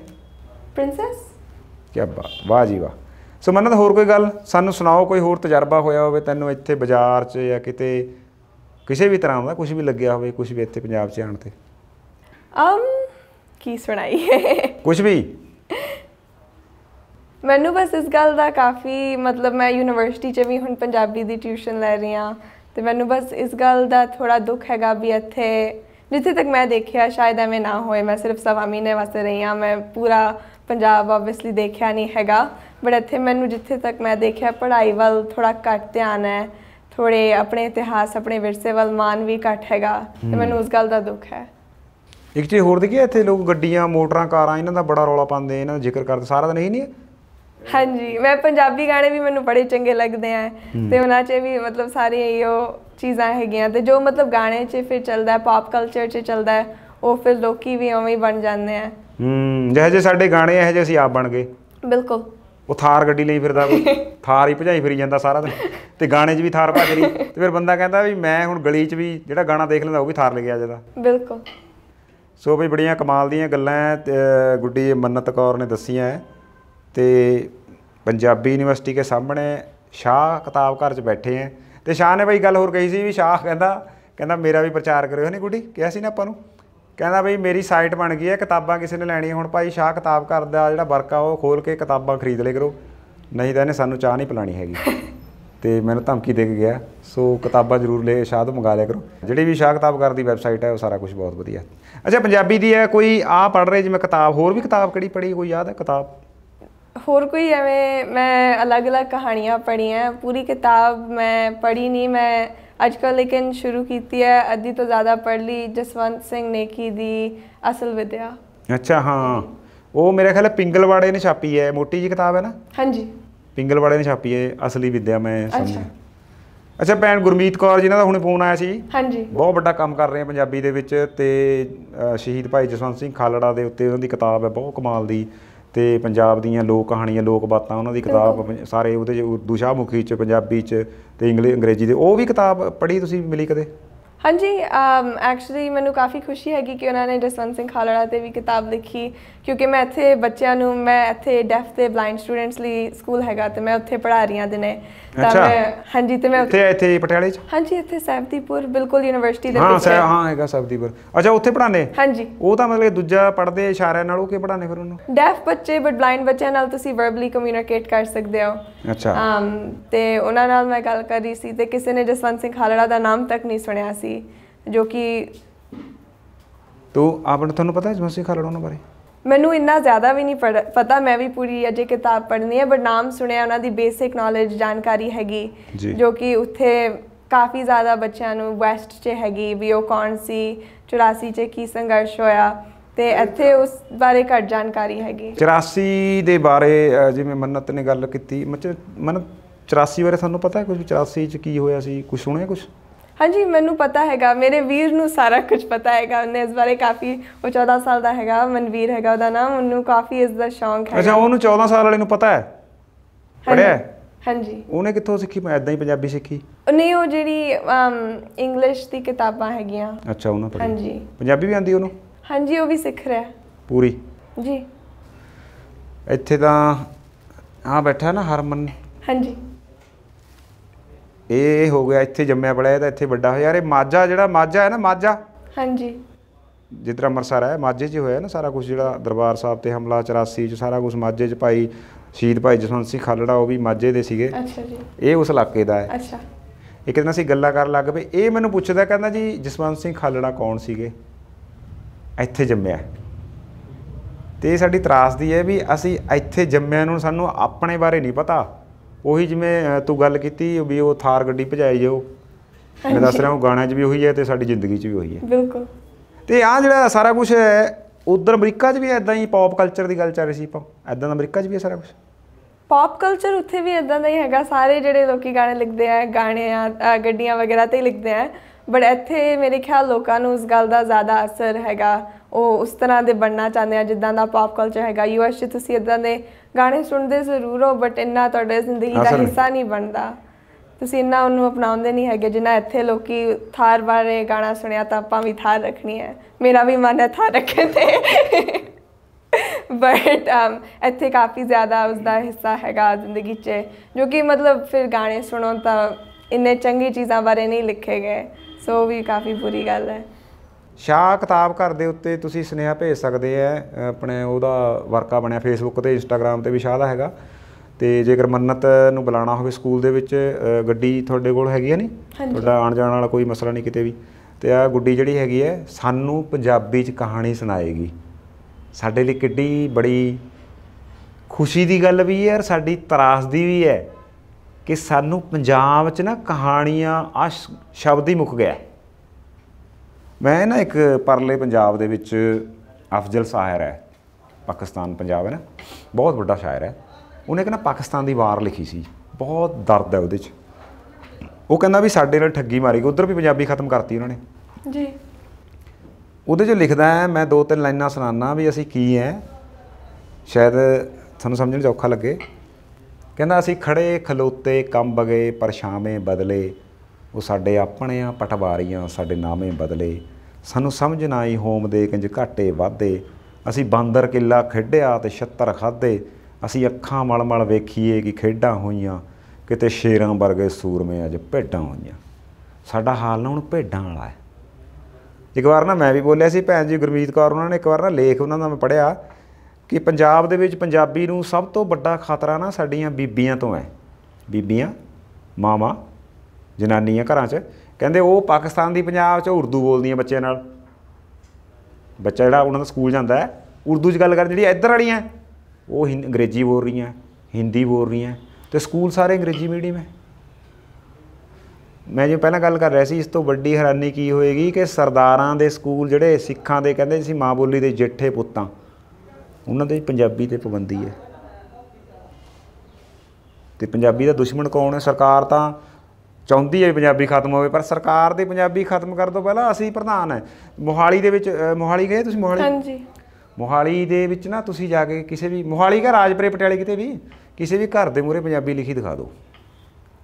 ਪ੍ਰਿੰਸੈਸ ਕੀ ਬਾਤ ਵਾਹ ਜੀ ਵਾਹ ਸੋ ਮੰਨਤ ਹੋਰ ਕੋਈ ਗੱਲ ਸਾਨੂੰ ਸੁਣਾਓ ਕੋਈ ਹੋਰ ਤਜਰਬਾ ਹੋਇਆ ਹੋਵੇ ਤੈਨੂੰ ਇੱਥੇ ਬਾਜ਼ਾਰ 'ਚ ਜਾਂ ਕਿਤੇ ਕਿਸੇ ਵੀ ਤਰ੍ਹਾਂ ਦਾ ਕੁਝ ਵੀ ਲੱਗਿਆ ਹੋਵੇ ਕੁਝ ਵੀ ਇੱਥੇ ਪੰਜਾਬ 'ਚ ਆਣ ਤੇ
ਅਮ ਕੀ ਸੁਣਾਈ ਕੁਝ ਵੀ ਮੈਨੂੰ ਬਸ ਇਸ ਗੱਲ ਦਾ ਕਾਫੀ ਮਤਲਬ ਮੈਂ ਯੂਨੀਵਰਸਿਟੀ 'ਚ ਵੀ ਹੁਣ ਪੰਜਾਬੀ ਦੀ ਟਿਊਸ਼ਨ ਲੈ ਰਹੀ ਆ ਤੇ ਮੈਨੂੰ ਬਸ ਇਸ ਗੱਲ ਦਾ ਥੋੜਾ ਦੁੱਖ ਹੈਗਾ ਵੀ ਇੱਥੇ ਜਿੱਥੇ ਤੱਕ ਮੈਂ ਦੇਖਿਆ ਸ਼ਾਇਦ ਐਵੇਂ ਨਾ ਹੋਏ ਮੈਂ ਸਿਰਫ ਸਵਾ ਮਹੀਨੇ ਵਾਸਤੇ ਰਹੀ ਆ ਮੈਂ ਪੂਰਾ ਪੰਜਾਬ ਆਬਵੀਅਸਲੀ ਦੇਖਿਆ ਨਹੀਂ ਹੈਗਾ ਬਟ ਇੱਥੇ ਮੈਨੂੰ ਜਿੱਥੇ ਤੱਕ ਮੈਂ ਦੇਖਿਆ ਪੜ੍ਹਾਈ ਵੱਲ ਥੋੜਾ ਘੱਟ ਧਿਆਨ ਹੈ ਥੋੜੇ ਆਪਣੇ ਇਤਿਹਾਸ ਆਪਣੇ ਵਿਰਸੇ ਵੱਲ ਮਾਨ ਵੀ ਘੱਟ ਹੈਗਾ ਤੇ ਮੈਨੂੰ ਉਸ ਗੱਲ ਦਾ ਦੁੱਖ ਹੈ
ਇੱਕ ਚੀਜ਼ ਹੋਰ ਦੇਖੀ ਇੱਥੇ ਲੋਕ ਗੱਡੀਆਂ ਮੋਟਰਾਂ ਕਾਰਾਂ ਇਹਨਾਂ ਦਾ ਬੜਾ ਰੌਲਾ ਪਾਉਂਦੇ ਇਹਨਾਂ ਦਾ ਜ਼ਿਕਰ ਕਰਦੇ ਸਾਰਾ ਦਿਨ ਇਹ ਨਹੀਂ
ਹਾਂਜੀ ਮੈਂ ਪੰਜਾਬੀ ਗਾਣੇ ਵੀ ਮੈਨੂੰ ਬੜੇ ਚੰਗੇ ਲੱਗਦੇ ਆ ਤੇ ਉਹਨਾਂ 'ਚ ਵੀ ਮਤਲਬ ਸਾਰੀਆਂ ਇਹੋ ਚੀਜ਼ਾਂ ਹੈਗੀਆਂ ਤੇ ਜੋ ਮਤਲਬ ਗਾਣੇ 'ਚ ਫਿਰ ਚੱਲਦਾ ਹੈ ਪੌਪ ਕਲਚਰ 'ਚ ਚੱਲਦਾ ਹੈ ਉਹ ਫਿਰ ਲੋਕੀ ਵੀ ਉਵੇਂ ਹੀ ਬਣ ਜਾਂਦੇ ਆ
ਹੂੰ ਜਿਹੇ ਜੇ ਸਾਡੇ ਗਾਣੇ ਇਹੋ ਜਿਹੇ ਅਸੀਂ ਆਪ ਬਣ ਗਏ ਬਿਲਕੁਲ ਉਹ ਥਾਰ ਗੱਡੀ ਲਈ ਫਿਰਦਾ ਥਾਰ ਹੀ ਭਜਾਈ ਫਿਰੀ ਜਾਂਦਾ ਸਾਰਾ ਦਿਨ ਤੇ ਗਾਣੇ 'ਚ ਵੀ ਥਾਰ ਭੱਜ ਰਹੀ ਤੇ ਫਿਰ ਬੰਦਾ ਕਹਿੰਦਾ ਵੀ ਮੈਂ ਹੁਣ ਗਲੀ 'ਚ ਵੀ ਜਿਹੜਾ ਗਾਣਾ ਦੇਖ ਲੈਂਦਾ ਉਹ ਵੀ ਥਾਰ ਲੈ ਕੇ ਆ ਜਾਂਦਾ ਬਿਲਕੁਲ ਸੋ ਬਈ ਬੜੀਆਂ ਕਮਾਲ ਦੀਆਂ ਗੱਲਾਂ ਗੁੱਡੀ ਮੰਨਤ ਕੌਰ ਨੇ ਦੱਸੀਆਂ ਤੇ ਪੰਜਾਬੀ ਯੂਨੀਵਰਸਿਟੀ ਦੇ ਸਾਹਮਣੇ ਸ਼ਾਹ ਕਿਤਾਬ ਘਰ 'ਚ ਬੈਠੇ ਐ ਤੇ ਸ਼ਾਹ ਨੇ ਬਈ ਗੱਲ ਹੋਰ ਕਹੀ ਸੀ ਵੀ ਸ਼ਾਹ ਕਹਿੰਦਾ ਕਹਿੰਦਾ ਮੇਰਾ ਵੀ ਪ੍ਰਚਾਰ ਕਰਿਓ ਨਹੀਂ ਗੁੱਡੀ ਕਿਹਾ ਸੀ ਨਾ ਆਪਾਂ ਨੂੰ ਕਹਿੰਦਾ ਬਈ ਮੇਰੀ ਸਾਈਟ ਬਣ ਗਈ ਐ ਕਿਤਾਬਾਂ ਕਿਸੇ ਨੇ ਲੈਣੀ ਹੁਣ ਭਾਈ ਸ਼ਾਹ ਕਿਤਾਬ ਘਰ ਦਾ ਜਿਹੜਾ ਵਰਕ ਆ ਉਹ ਖੋਲ ਕੇ ਕਿਤਾਬਾਂ ਖਰੀਦ ਲੈ ਕਰੋ ਨਹੀਂ ਤਾਂ ਇਹਨੇ ਸਾਨੂੰ ਚਾਹ ਨਹੀਂ ਪਿਲਾਣੀ ਹੈਗੀ ਤੇ ਮੈਨੂੰ ਧਮਕੀ ਦੇ ਕੇ ਗਿਆ ਸੋ ਕਿਤਾਬਾਂ ਜ਼ਰੂਰ ਲੈ ਸ਼ਾਹ ਤੋਂ ਮੰਗਾ ਲਿਆ ਕਰੋ ਜਿਹੜੀ ਵੀ ਸ਼ਾਹ ਕਿਤਾਬ ਘਰ ਦੀ ਵੈਬਸਾਈਟ ਹੈ ਉਹ ਸਾਰਾ ਕੁਝ ਬਹੁਤ ਵਧੀਆ ਅੱਛਾ ਪੰਜਾਬੀ ਦੀ ਹੈ ਕੋਈ ਆ ਪੜ ਰਹੇ ਜਿਵੇਂ ਕਿਤਾਬ ਹੋਰ ਵੀ ਕਿਤਾਬ ਕਿਹੜੀ ਪੜੀ ਕੋਈ ਯਾਦ ਹੈ ਕਿਤਾਬ
ਹੋਰ ਕੋਈ ਐਵੇਂ ਮੈਂ ਅਲੱਗ-ਅਲੱਗ ਕਹਾਣੀਆਂ ਪੜ੍ਹੀਆਂ ਪੂਰੀ ਕਿਤਾਬ ਮੈਂ ਪੜ੍ਹੀ ਨਹੀਂ ਮੈਂ ਅੱਜ ਕੱਲ ਲੇਕਿਨ ਸ਼ੁਰੂ ਕੀਤੀ ਹੈ ਅੱਧੀ ਤੋਂ ਜ਼ਿਆਦਾ ਪੜ੍ਹ ਲਈ ਜਸਵੰਤ ਸਿੰਘ ਨੇਕੀ ਦੀ ਅਸਲ ਵਿਦਿਆ
ਅੱਛਾ ਹਾਂ ਉਹ ਮੇਰੇ ਖਿਆਲ ਪਿੰਗਲਵਾੜੇ ਨੇ ਛਾਪੀ ਹੈ ਮੋਟੀ ਜੀ ਕਿਤਾਬ ਹੈ ਨਾ ਹਾਂਜੀ ਪਿੰਗਲਵਾੜੇ ਨੇ ਛਾਪੀ ਹੈ ਅਸਲੀ ਵਿਦਿਆ ਮੈਂ ਸਮਝਿਆ ਅੱਛਾ ਭੈਣ ਗੁਰਮੀਤ ਕੌਰ ਨਾਲ ਦਾ ਹੁਣੇ ਫੋਨ ਆਇਆ ਸੀ ਹਾਂਜੀ ਬਹੁਤ ਵੱਡਾ ਕੰਮ ਕਰ ਰਹੇ ਆ ਪੰਜਾਬੀ ਦੇ ਵਿੱਚ ਤੇ ਸ਼ਹੀਦ ਭਾਈ ਜਸਵੰਤ ਸਿੰਘ ਖਾਲੜਾ ਦੇ ਉੱਤੇ ਉਹਨਾਂ ਦੀ ਕਿਤਾਬ ਹੈ ਬਹੁਤ ਕਮਾਲ ਦੀ ਤੇ ਪੰਜਾਬ ਦੀਆਂ ਲੋਕ ਕਹਾਣੀਆਂ ਲੋਕ ਬਾਤਾਂ ਉਹਨਾਂ ਦੀ ਕਿਤਾਬ ਸਾਰੇ ਉਹਦੇ ਦੁਸ਼ਾਮੁਖੀ ਚ ਪੰਜਾਬੀ ਚ ਤੇ ਇੰਗਲਿਸ਼ ਅੰਗਰੇਜ਼ੀ ਦੇ ਉਹ ਵੀ ਕਿਤਾਬ ਪੜ੍ਹੀ ਤੁਸੀਂ ਮਿਲੀ ਕਦੇ
ਹਾਂਜੀ ਐਕਚੁਅਲੀ ਮੈਨੂੰ ਕਾਫੀ ਖੁਸ਼ੀ ਹੈਗੀ ਕਿ ਉਹਨਾਂ ਨੇ ਜਸਵੰਤ ਸਿੰਘ ਖਾਲੜਾ ਤੇ ਵੀ ਕਿਤਾਬ ਲਿਖੀ ਕਿਉਂਕਿ ਮੈਂ ਇੱਥੇ ਬੱਚਿਆਂ ਨੂੰ ਮੈਂ ਇੱਥੇ ਡੈਫ ਤੇ ਬਲਾਈਂਡ ਸਟੂਡੈਂਟਸ ਲਈ ਸਕੂਲ ਹੈਗਾ ਤੇ ਮੈਂ ਉੱਥੇ ਪੜ੍ਹਾ ਰਹੀ ਹਾਂ ਦਿਨੇ ਤਾਂ ਮੈਂ ਹਾਂਜੀ ਤੇ ਮੈਂ ਉੱਥੇ ਇੱਥੇ ਪਟਿਆਲੇ ਚ ਹਾਂਜੀ ਇੱਥੇ ਸੈਫਦੀਪੁਰ ਬਿਲਕੁਲ ਯੂਨੀਵਰਸਿਟੀ ਦੇ ਵਿੱਚ ਹਾਂ
ਹਾਂ ਹੈਗਾ ਸੈਫਦੀਪੁਰ ਅੱਛਾ ਉੱਥੇ ਪੜਾਣੇ ਹਾਂਜੀ ਉਹ ਤਾਂ ਮਤਲਬ ਦੂਜਾ ਪੜਦੇ ਇਸ਼ਾਰਿਆਂ ਨਾਲ ਉਹ ਕੀ ਪੜਾਣੇ ਫਿਰ
ਉਹਨੂੰ ਡੈਫ ਬੱਚੇ ਬਟ ਬਲਾਈਂਡ ਬੱਚਿਆਂ ਨਾਲ ਤੁਸੀਂ ਵਰਬਲੀ ਕਮਿਊਨੀਕੇਟ ਕਰ ਸਕਦੇ ਹੋ ਅੱਛਾ ਤੇ ਉਹਨਾਂ ਨਾਲ ਮੈਂ ਗੱਲ ਕਰ ਰਹੀ ਸੀ ਤੇ ਕਿਸੇ ਨੇ ਜਸਵੰਤ ਸਿੰਘ ਖਾਲੜਾ ਦਾ ਨਾਮ ਤੱਕ ਨਹੀਂ ਸੁਣਿਆ ਸੀ ਸੀ ਜੋ ਕਿ
ਤੋ ਆਪਨ ਤੁਹਾਨੂੰ ਪਤਾ ਹੈ ਜਮਸੀ ਖਾਲੜਾ ਬਾਰੇ
ਮੈਨੂੰ ਇੰਨਾ ਜ਼ਿਆਦਾ ਵੀ ਨਹੀਂ ਪਤਾ ਮੈਂ ਵੀ ਪੂਰੀ ਅਜੇ ਕਿਤਾਬ ਪੜ੍ਹਨੀ ਹੈ ਬਟ ਨਾਮ ਸੁਣਿਆ ਉਹਨਾਂ ਦੀ ਬੇਸਿਕ ਨੌਲੇਜ ਜਾਣਕਾਰੀ ਹੈਗੀ ਜੋ ਕਿ ਉੱਥੇ ਕਾਫੀ ਜ਼ਿਆਦਾ ਬੱਚਿਆਂ ਨੂੰ ਵੈਸਟ 'ਚ ਹੈਗੀ ਵੀ ਉਹ ਕੌਣ ਸੀ 84 'ਚ ਕੀ ਸੰਘਰਸ਼ ਹੋਇਆ ਤੇ ਇੱਥੇ ਉਸ ਬਾਰੇ ਘੱਟ ਜਾਣਕਾਰੀ ਹੈਗੀ
84 ਦੇ ਬਾਰੇ ਜਿਵੇਂ ਮੰਨਤ ਨੇ ਗੱਲ ਕੀਤੀ ਮਤਲਬ ਮਨ 84 ਬਾਰੇ ਤੁਹਾਨੂੰ ਪਤਾ ਹੈ ਕੁਝ 84 'ਚ ਕੀ ਹੋਇਆ ਸੀ ਕੁਝ ਸੁਣਿਆ ਕੁਝ
ਹਾਂਜੀ ਮੈਨੂੰ ਪਤਾ ਹੈਗਾ ਮੇਰੇ ਵੀਰ ਨੂੰ ਸਾਰਾ ਕੁਝ ਪਤਾ ਹੈਗਾ ਉਹਨੇ ਇਸ ਬਾਰੇ ਕਾਫੀ ਉਹ 14 ਸਾਲ ਦਾ ਹੈਗਾ ਮਨਵੀਰ ਹੈਗਾ ਉਹਦਾ ਨਾਮ ਉਹਨੂੰ ਕਾਫੀ ਇਸ ਦਾ ਸ਼ੌਂਕ ਹੈ ਅੱਛਾ
ਉਹਨੂੰ 14 ਸਾਲ ਵਾਲੇ ਨੂੰ ਪਤਾ ਹੈ
ਪੜਿਆ ਹਾਂਜੀ
ਉਹਨੇ ਕਿੱਥੋਂ ਸਿੱਖੀ ਮੈਂ ਇਦਾਂ ਹੀ ਪੰਜਾਬੀ ਸਿੱਖੀ
ਨਹੀਂ ਉਹ ਜਿਹੜੀ ਇੰਗਲਿਸ਼ ਦੀ ਕਿਤਾਬਾਂ ਹੈਗੀਆਂ
ਅੱਛਾ ਉਹਨਾਂ ਪੜ੍ਹੀ ਹਾਂਜੀ ਪੰਜਾਬੀ ਵੀ ਆਂਦੀ ਉਹਨੂੰ
ਹਾਂਜੀ ਉਹ ਵੀ ਸਿੱਖ ਰਿਹਾ ਪੂਰੀ ਜੀ
ਇੱਥੇ ਤਾਂ ਆ ਬੈਠਾ ਨਾ ਹਰਮਨ ਹਾਂਜੀ ਇਹ ਹੋ ਗਿਆ ਇੱਥੇ ਜੰਮਿਆ ਪੜਿਆ ਤਾਂ ਇੱਥੇ ਵੱਡਾ ਹੋਇਆ ਯਾਰ ਇਹ ਮਾਝਾ ਜਿਹੜਾ ਮਾਝਾ ਹੈ ਨਾ ਮਾਝਾ ਹਾਂਜੀ ਜਿੱਦਾਂ ਮਰਸਾ ਹੈ ਮਾਝੇ 'ਚ ਹੋਇਆ ਨਾ ਸਾਰਾ ਕੁਝ ਜਿਹੜਾ ਦਰਬਾਰ ਸਾਹਿਬ ਤੇ ਹਮਲਾ 84 'ਚ ਸਾਰਾ ਕੁਝ ਮਾਝੇ 'ਚ ਭਾਈ ਸ਼ਹੀਦ ਭਾਈ ਜਸਵੰਤ ਸਿੰਘ ਖਾਲੜਾ ਉਹ ਵੀ ਮਾਝੇ ਦੇ ਸੀਗੇ ਅੱਛਾ ਜੀ ਇਹ ਉਸ ਇਲਾਕੇ ਦਾ ਹੈ ਅੱਛਾ ਇੱਕ ਦਿਨ ਅਸੀਂ ਗੱਲਾਂ ਕਰਨ ਲੱਗ ਪਏ ਇਹ ਮੈਨੂੰ ਪੁੱਛਦਾ ਕਹਿੰਦਾ ਜੀ ਜਸਵੰਤ ਸਿੰਘ ਖਾਲੜਾ ਕੌਣ ਸੀਗੇ ਇੱਥੇ ਜੰਮਿਆ ਤੇ ਸਾਡੀ ਤਰਾਸਦੀ ਹੈ ਵੀ ਅਸੀਂ ਇੱਥੇ ਜੰਮਿਆਂ ਨੂੰ ਸਾਨੂੰ ਆਪਣੇ ਬਾਰੇ ਨਹੀਂ ਪਤਾ ਉਹੀ ਜਿਵੇਂ ਤੂੰ ਗੱਲ ਕੀਤੀ ਵੀ ਉਹ ਥਾਰ ਗੱਡੀ ਭਜਾਈ ਜਾਓ ਮੈਂ ਦੱਸ ਰਿਹਾ ਹਾਂ ਗਾਣਿਆਂ 'ਚ ਵੀ ਉਹੀ ਹੈ ਤੇ ਸਾਡੀ ਜ਼ਿੰਦਗੀ 'ਚ ਵੀ ਉਹੀ ਹੈ ਬਿਲਕੁਲ ਤੇ ਆ ਜਿਹੜਾ ਸਾਰਾ ਕੁਝ ਹੈ ਉਧਰ ਅਮਰੀਕਾ 'ਚ ਵੀ ਐਦਾਂ ਹੀ ਪੌਪ ਕਲਚਰ ਦੀ ਗੱਲ ਚੱਲ ਰਹੀ ਸੀ ਆਪਾਂ ਐਦਾਂ ਦਾ ਅਮਰੀਕਾ 'ਚ ਵੀ ਹੈ ਸਾਰਾ ਕੁਝ
ਪੌਪ ਕਲਚਰ ਉੱਥੇ ਵੀ ਐਦਾਂ ਦਾ ਹੀ ਹੈਗਾ ਸਾਰੇ ਜਿਹੜੇ ਲੋਕੀ ਗਾਣੇ ਲਿਖਦੇ ਆ ਗਾਣੇ ਆ ਗੱਡੀਆਂ ਵਗੈਰਾ ਤੇ ਲਿਖਦੇ ਆ ਬਟ ਇੱਥੇ ਮੇਰੇ ਖਿਆਲ ਲੋਕਾਂ ਨੂੰ ਉਸ ਗੱਲ ਦਾ ਜ਼ਿਆਦਾ ਅਸਰ ਹੈਗਾ ਉਹ ਉਸ ਤਰ੍ਹਾਂ ਦੇ ਬਣਨਾ ਚਾਹੁੰਦੇ ਆ ਜਿੱਦਾਂ ਦਾ ਪੌਪ ਕਲਚਰ ਹੈਗਾ ਯੂਐਸ 'ਚ ਤੁਸੀਂ ਇਦਾਂ ਦੇ ਗਾਣੇ ਸੁਣਦੇ ਜ਼ਰੂਰ ਹੋ ਬਟ ਇੰਨਾ ਤੁਹਾਡੇ ਜ਼ਿੰਦਗੀ ਦਾ ਹਿੱਸਾ ਨਹੀਂ ਬਣਦਾ ਤੁਸੀਂ ਇੰਨਾ ਉਹਨੂੰ ਅਪਣਾਉਂਦੇ ਨਹੀਂ ਹੈਗੇ ਜਿੰਨਾ ਇੱਥੇ ਲੋਕੀ ਥਾਰ ਬਾਰੇ ਗਾਣਾ ਸੁਣਿਆ ਤਾਂ ਆਪਾਂ ਵੀ ਥਾਰ ਰੱਖਣੀ ਹੈ ਮੇਰਾ ਵੀ ਮਨ ਹੈ ਥਾਰ ਰੱਖੇ ਤੇ ਬਟ ਇੱਥੇ ਕਾਫੀ ਜ਼ਿਆਦਾ ਉਸ ਦਾ ਹਿੱਸਾ ਹੈਗਾ ਜ਼ਿੰਦਗੀ 'ਚ ਜੋ ਕਿ ਮਤਲਬ ਫਿਰ ਗਾਣੇ ਸੁਣੋ ਤਾਂ ਇੰਨੇ ਚੰਗੀ ਚੀਜ਼ਾਂ ਬਾਰੇ ਨਹੀਂ ਲਿਖੇ ਗਏ ਸੋ ਵੀ ਕਾਫੀ ਬੁਰੀ ਗੱਲ ਹੈ
ਸ਼ਾਹ ਕਿਤਾਬ ਘਰ ਦੇ ਉੱਤੇ ਤੁਸੀਂ ਸੁਨੇਹਾ ਭੇਜ ਸਕਦੇ ਆ ਆਪਣੇ ਉਹਦਾ ਵਰਕਾ ਬਣਿਆ ਫੇਸਬੁੱਕ ਤੇ ਇੰਸਟਾਗ੍ਰam ਤੇ ਵੀ ਸ਼ਾਹ ਦਾ ਹੈਗਾ ਤੇ ਜੇਕਰ ਮੰਨਤ ਨੂੰ ਬੁਲਾਣਾ ਹੋਵੇ ਸਕੂਲ ਦੇ ਵਿੱਚ ਗੱਡੀ ਤੁਹਾਡੇ ਕੋਲ ਹੈਗੀ ਆ ਨਹੀਂ ਤੁਹਾਡਾ ਆਣ ਜਾਣ ਵਾਲਾ ਕੋਈ ਮਸਲਾ ਨਹੀਂ ਕਿਤੇ ਵੀ ਤੇ ਆ ਗੁੱਡੀ ਜਿਹੜੀ ਹੈਗੀ ਹੈ ਸਾਨੂੰ ਪੰਜਾਬੀ ਚ ਕਹਾਣੀ ਸੁਣਾਏਗੀ ਸਾਡੇ ਲਈ ਕਿੱਡੀ ਬੜੀ ਖੁਸ਼ੀ ਦੀ ਗੱਲ ਵੀ ਹੈ ਔਰ ਸਾਡੀ ਤਰਾਸਦੀ ਵੀ ਹੈ ਕਿ ਸਾਨੂੰ ਪੰਜਾਬ 'ਚ ਨਾ ਕਹਾਣੀਆਂ ਆ ਸ਼ਬਦ ਹੀ ਮੁੱਕ ਗਿਆ ਮੈਂ ਨਾ ਇੱਕ ਪਰਲੇ ਪੰਜਾਬ ਦੇ ਵਿੱਚ ਅਫਜ਼ਲ ਸ਼ਾਇਰ ਹੈ ਪਾਕਿਸਤਾਨ ਪੰਜਾਬ ਹੈ ਨਾ ਬਹੁਤ ਵੱਡਾ ਸ਼ਾਇਰ ਹੈ ਉਹਨੇ ਨਾ ਪਾਕਿਸਤਾਨ ਦੀ ਵਾਰ ਲਿਖੀ ਸੀ ਬਹੁਤ ਦਰਦ ਹੈ ਉਹਦੇ 'ਚ ਉਹ ਕਹਿੰਦਾ ਵੀ ਸਾਡੇ ਨਾਲ ਠੱਗੀ ਮਾਰੀ ਗਈ ਉਧਰ ਵੀ ਪੰਜਾਬੀ ਖਤਮ ਕਰਤੀ ਉਹਨਾਂ ਨੇ ਜੀ ਉਹਦੇ 'ਚ ਲਿਖਦਾ ਹੈ ਮੈਂ ਦੋ ਤਿੰਨ ਲਾਈਨਾਂ ਸੁਣਾਣਾ ਵੀ ਅਸੀਂ ਕੀ ਹੈ ਸ਼ਾਇਦ ਤੁਹਾਨੂੰ ਸਮਝਣ 'ਚ ਔਖਾ ਲੱਗੇ ਕਹਿੰਦਾ ਅਸੀਂ ਖੜੇ ਖਲੋਤੇ ਕੰਬ ਗਏ ਪਰਛਾਵੇਂ ਬਦਲੇ ਉਹ ਸਾਡੇ ਆਪਣੇ ਆ ਪਟਵਾਰੀਆਂ ਸਾਡੇ ਨਾਮੇ ਬਦਲੇ ਸਾਨੂੰ ਸਮਝ ਨਾ ਆਈ ਹੋਮ ਦੇ ਕਿੰਜ ਘਾਟੇ ਵਾਧੇ ਅਸੀਂ ਬਾਂਦਰ ਕਿੱਲਾ ਖੇਡਿਆ ਤੇ ਛੱਤਰ ਖਾਦੇ ਅਸੀਂ ਅੱਖਾਂ ਮਲਮਲ ਵੇਖੀਏ ਕਿ ਖੇਡਾਂ ਹੋਈਆਂ ਕਿਤੇ ਸ਼ੇਰਾਂ ਵਰਗੇ ਸੂਰਮੇ ਅਜ ਭੇਡਾਂ ਹੋਈਆਂ ਸਾਡਾ ਹਾਲ ਨਾ ਹੁਣ ਭੇਡਾਂ ਵਾਲਾ ਹੈ ਇੱਕ ਵਾਰ ਨਾ ਮੈਂ ਵੀ ਬੋਲਿਆ ਸੀ ਭੈਣ ਜੀ ਗੁਰਮੀਤ ਕੌਰ ਉਹਨਾਂ ਨੇ ਇੱਕ ਵਾਰ ਨਾ ਲੇਖ ਉਹਨਾਂ ਦਾ ਮੈਂ ਪੜਿਆ ਕਿ ਪੰਜਾਬ ਦੇ ਵਿੱਚ ਪੰਜਾਬੀ ਨੂੰ ਸਭ ਤੋਂ ਵੱਡਾ ਖਤਰਾ ਨਾ ਸਾਡੀਆਂ ਬੀਬੀਆਂ ਤੋਂ ਹੈ ਬੀਬੀਆਂ ਮਾਵਾ ਜਨਾਨੀਆਂ ਘਰਾਂ 'ਚ ਕਹਿੰਦੇ ਉਹ ਪਾਕਿਸਤਾਨ ਦੀ ਪੰਜਾਬ 'ਚ ਉਰਦੂ ਬੋਲਦੀਆਂ ਬੱਚਿਆਂ ਨਾਲ ਬੱਚਾ ਜਿਹੜਾ ਉਹਨਾਂ ਦਾ ਸਕੂਲ ਜਾਂਦਾ ਹੈ ਉਰਦੂ 'ਚ ਗੱਲ ਕਰ ਜਿਹੜੀ ਇੱਧਰ ਵਾਲੀਆਂ ਉਹ ਅੰਗਰੇਜ਼ੀ ਬੋਲ ਰਹੀਆਂ ਹਿੰਦੀ ਬੋਲ ਰਹੀਆਂ ਤੇ ਸਕੂਲ ਸਾਰੇ ਅੰਗਰੇਜ਼ੀ ਮੀਡੀਅਮ ਹੈ ਮੈਂ ਜੇ ਪਹਿਲਾਂ ਗੱਲ ਕਰ ਰਿਹਾ ਸੀ ਇਸ ਤੋਂ ਵੱਡੀ ਹੈਰਾਨੀ ਕੀ ਹੋਏਗੀ ਕਿ ਸਰਦਾਰਾਂ ਦੇ ਸਕੂਲ ਜਿਹੜੇ ਸਿੱਖਾਂ ਦੇ ਕਹਿੰਦੇ ਸੀ ਮਾਂ ਬੋਲੀ ਦੇ ਜੇਠੇ ਪੁੱਤਾਂ ਉਹਨਾਂ ਦੇ ਪੰਜਾਬੀ ਤੇ ਪਾਬੰਦੀ ਹੈ ਤੇ ਪੰਜਾਬੀ ਦਾ ਦੁਸ਼ਮਣ ਕੌਣ ਹੈ ਸਰਕਾਰ ਤਾਂ ਚਾਹੁੰਦੀ ਹੈ ਪੰਜਾਬੀ ਖਤਮ ਹੋਵੇ ਪਰ ਸਰਕਾਰ ਦੇ ਪੰਜਾਬੀ ਖਤਮ ਕਰਨ ਤੋਂ ਪਹਿਲਾਂ ਅਸੀਂ ਪ੍ਰਧਾਨ ਹੈ ਮੋਹਾਲੀ ਦੇ ਵਿੱਚ ਮੋਹਾਲੀ ਗਏ ਤੁਸੀਂ ਮੋਹਾਲੀ ਹਾਂਜੀ ਮੋਹਾਲੀ ਦੇ ਵਿੱਚ ਨਾ ਤੁਸੀਂ ਜਾ ਕੇ ਕਿਸੇ ਵੀ ਮੋਹਾਲੀ ਦਾ ਰਾਜਪੁਰੇ ਪਟਿਆਲੇ ਕਿਤੇ ਵੀ ਕਿਸੇ ਵੀ ਘਰ ਦੇ ਮੂਰੇ ਪੰਜਾਬੀ ਲਿਖੀ ਦਿਖਾ ਦਿਓ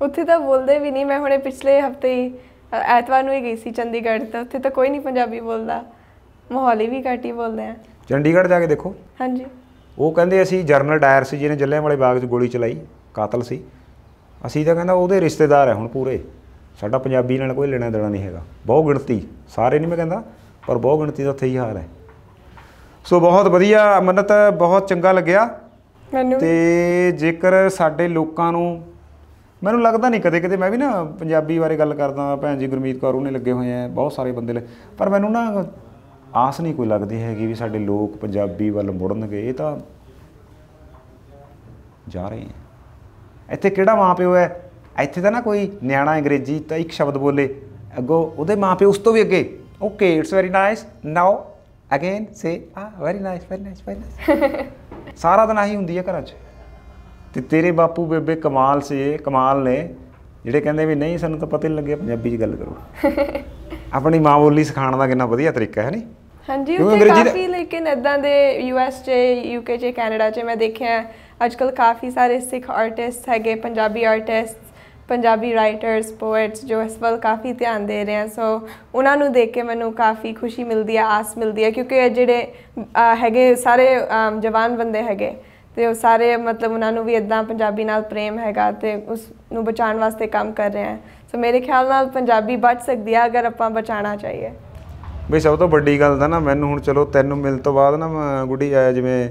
ਉੱਥੇ ਤਾਂ ਬੋਲਦੇ ਵੀ ਨਹੀਂ ਮੈਂ ਹੁਣੇ ਪਿਛਲੇ ਹਫਤੇ ਹੀ ਐਤਵਾਰ ਨੂੰ ਹੀ ਗਈ ਸੀ ਚੰਡੀਗੜ੍ਹ ਤਾਂ ਉੱਥੇ ਤਾਂ ਕੋਈ ਨਹੀਂ ਪੰਜਾਬੀ ਬੋਲਦਾ ਮੋਹਾਲੀ ਵੀ ਘੱਟ ਹੀ ਬੋਲਦੇ ਆ
ਚੰਡੀਗੜ੍ਹ ਜਾ ਕੇ ਦੇਖੋ ਹਾਂਜੀ ਉਹ ਕਹਿੰਦੇ ਅਸੀਂ ਜਰਨਲ ਡਾਇਰ ਸੀ ਜਿਹਨੇ ਜੱਲਿਆਂ ਵਾਲੇ ਬਾਗ 'ਚ ਗੋਲੀ ਚਲਾਈ ਕਾਤਲ ਸੀ ਅਸੀਂ ਤਾਂ ਕਹਿੰਦਾ ਉਹਦੇ ਰਿਸ਼ਤੇਦਾਰ ਹੈ ਹੁਣ ਪੂਰੇ ਸਾਡਾ ਪੰਜਾਬੀ ਨਾਲ ਕੋਈ ਲੈਣਾ ਦੇਣਾ ਨਹੀਂ ਹੈਗਾ ਬਹੁ ਗਿਣਤੀ ਸਾਰੇ ਨਹੀਂ ਮੈਂ ਕਹਿੰਦਾ ਪਰ ਬਹੁ ਗਿਣਤੀ ਦਾ ਉੱਥੇ ਹੀ ਹਾਲ ਹੈ ਸੋ ਬਹੁਤ ਵਧੀਆ ਅਮਨਤ ਬਹੁਤ ਚੰਗਾ ਲੱਗਿਆ ਮੈਨੂੰ ਤੇ ਜੇਕਰ ਸਾਡੇ ਲੋਕਾਂ ਨੂੰ ਮੈਨੂੰ ਲੱਗਦਾ ਨਹੀਂ ਕਦੇ ਕਦੇ ਮੈਂ ਵੀ ਨਾ ਪੰਜਾਬੀ ਬਾਰੇ ਗੱਲ ਕਰਦਾ ਭੈਣ ਜੀ ਗੁਰਮੀਤ ਕੌਰ ਉਹਨੇ ਲੱਗੇ ਹੋਏ ਆ ਬਹੁਤ ਸਾਰੇ ਬੰਦੇ ਪਰ ਮੈਨੂੰ ਨਾ ਆਸ ਨਹੀਂ ਕੋਈ ਲੱਗਦੀ ਹੈਗੀ ਵੀ ਸਾਡੇ ਲੋਕ ਪੰਜਾਬੀ ਵੱਲ ਮੁੜਨਗੇ ਇਹ ਤਾਂ ਜਾ ਰਹੇ ਆ ਇੱਥੇ ਕਿਹੜਾ ਮਾਂ ਪਿਓ ਹੈ ਇੱਥੇ ਤਾਂ ਨਾ ਕੋਈ ਨਿਆਣਾ ਅੰਗਰੇਜ਼ੀ ਤਾਂ ਇੱਕ ਸ਼ਬਦ ਬੋਲੇ ਅੱਗੋ ਉਹਦੇ ਮਾਂ ਪਿਓ ਉਸ ਤੋਂ ਵੀ ਅੱਗੇ okay it's very nice now again say ਆ very nice very nice very
nice
ਸਾਰਾ ਦਿਨ ਆਹੀ ਹੁੰਦੀ ਹੈ ਘਰਾਂ 'ਚ ਤੇ ਤੇਰੇ ਬਾਪੂ ਬੇਬੇ ਕਮਾਲ ਸੀ ਕਮਾਲ ਨੇ ਜਿਹੜੇ ਕਹਿੰਦੇ ਵੀ ਨਹੀਂ ਸਾਨੂੰ ਤਾਂ ਪਤਾ ਹੀ ਲੱਗਿਆ ਪੰਜਾਬੀ 'ਚ ਗੱਲ ਕਰੋ ਆਪਣੀ ਮਾਂ ਬੋਲੀ ਸਿਖਾਉਣ ਦਾ ਕਿੰਨਾ ਵਧੀਆ ਤਰੀਕਾ ਹੈ ਨਹੀਂ
ਹਾਂਜੀ ਉੱਥੇ ਕਾਫੀ ਲੇਕਿਨ ਇਦਾਂ ਦੇ ਯੂਐਸ 'ਚ ਯੂਕੇ 'ਚ ਕੈਨੇਡਾ 'ਚ ਮੈਂ ਦੇਖਿਆ ਅੱਜ ਕੱਲ ਕਾਫੀ ਸਾਰੇ ਸਿੱਖ ਆਰਟਿਸਟ ਹੈਗੇ Punjabi artist Punjabi writers poets ਜੋ ਇਸ ਵੱਲ ਕਾਫੀ ਧਿਆਨ ਦੇ ਰਹੇ ਆ ਸੋ ਉਹਨਾਂ ਨੂੰ ਦੇਖ ਕੇ ਮੈਨੂੰ ਕਾਫੀ ਖੁਸ਼ੀ ਮਿਲਦੀ ਆ ਆਸ ਮਿਲਦੀ ਆ ਕਿਉਂਕਿ ਇਹ ਜਿਹੜੇ ਹੈਗੇ ਸਾਰੇ ਜਵਾਨ ਬੰਦੇ ਹੈਗੇ ਤੇ ਉਹ ਸਾਰੇ ਮਤਲਬ ਉਹਨਾਂ ਨੂੰ ਵੀ ਇਦਾਂ ਪੰਜਾਬੀ ਨਾਲ ਪ੍ਰੇਮ ਹੈਗਾ ਤੇ ਉਸ ਨੂੰ ਬਚਾਉਣ ਵਾਸਤੇ ਕੰਮ ਕਰ ਰਹੇ ਆ ਸੋ ਮੇਰੇ ਖਿਆਲ ਨਾਲ ਪੰਜਾਬੀ ਬਚ ਸਕਦੀ ਆ ਅਗਰ ਆਪਾਂ ਬਚਾਣਾ ਚਾਹੀਏ
ਬਈ ਸਭ ਤੋਂ ਵੱਡੀ ਗੱਲ ਤਾਂ ਨਾ ਮੈਨੂੰ ਹੁਣ ਚਲੋ ਤੈਨੂੰ ਮਿਲ ਤੋਂ ਬਾਅਦ ਨਾ ਗੁੱਡੀ ਆਇਆ ਜਿਵੇਂ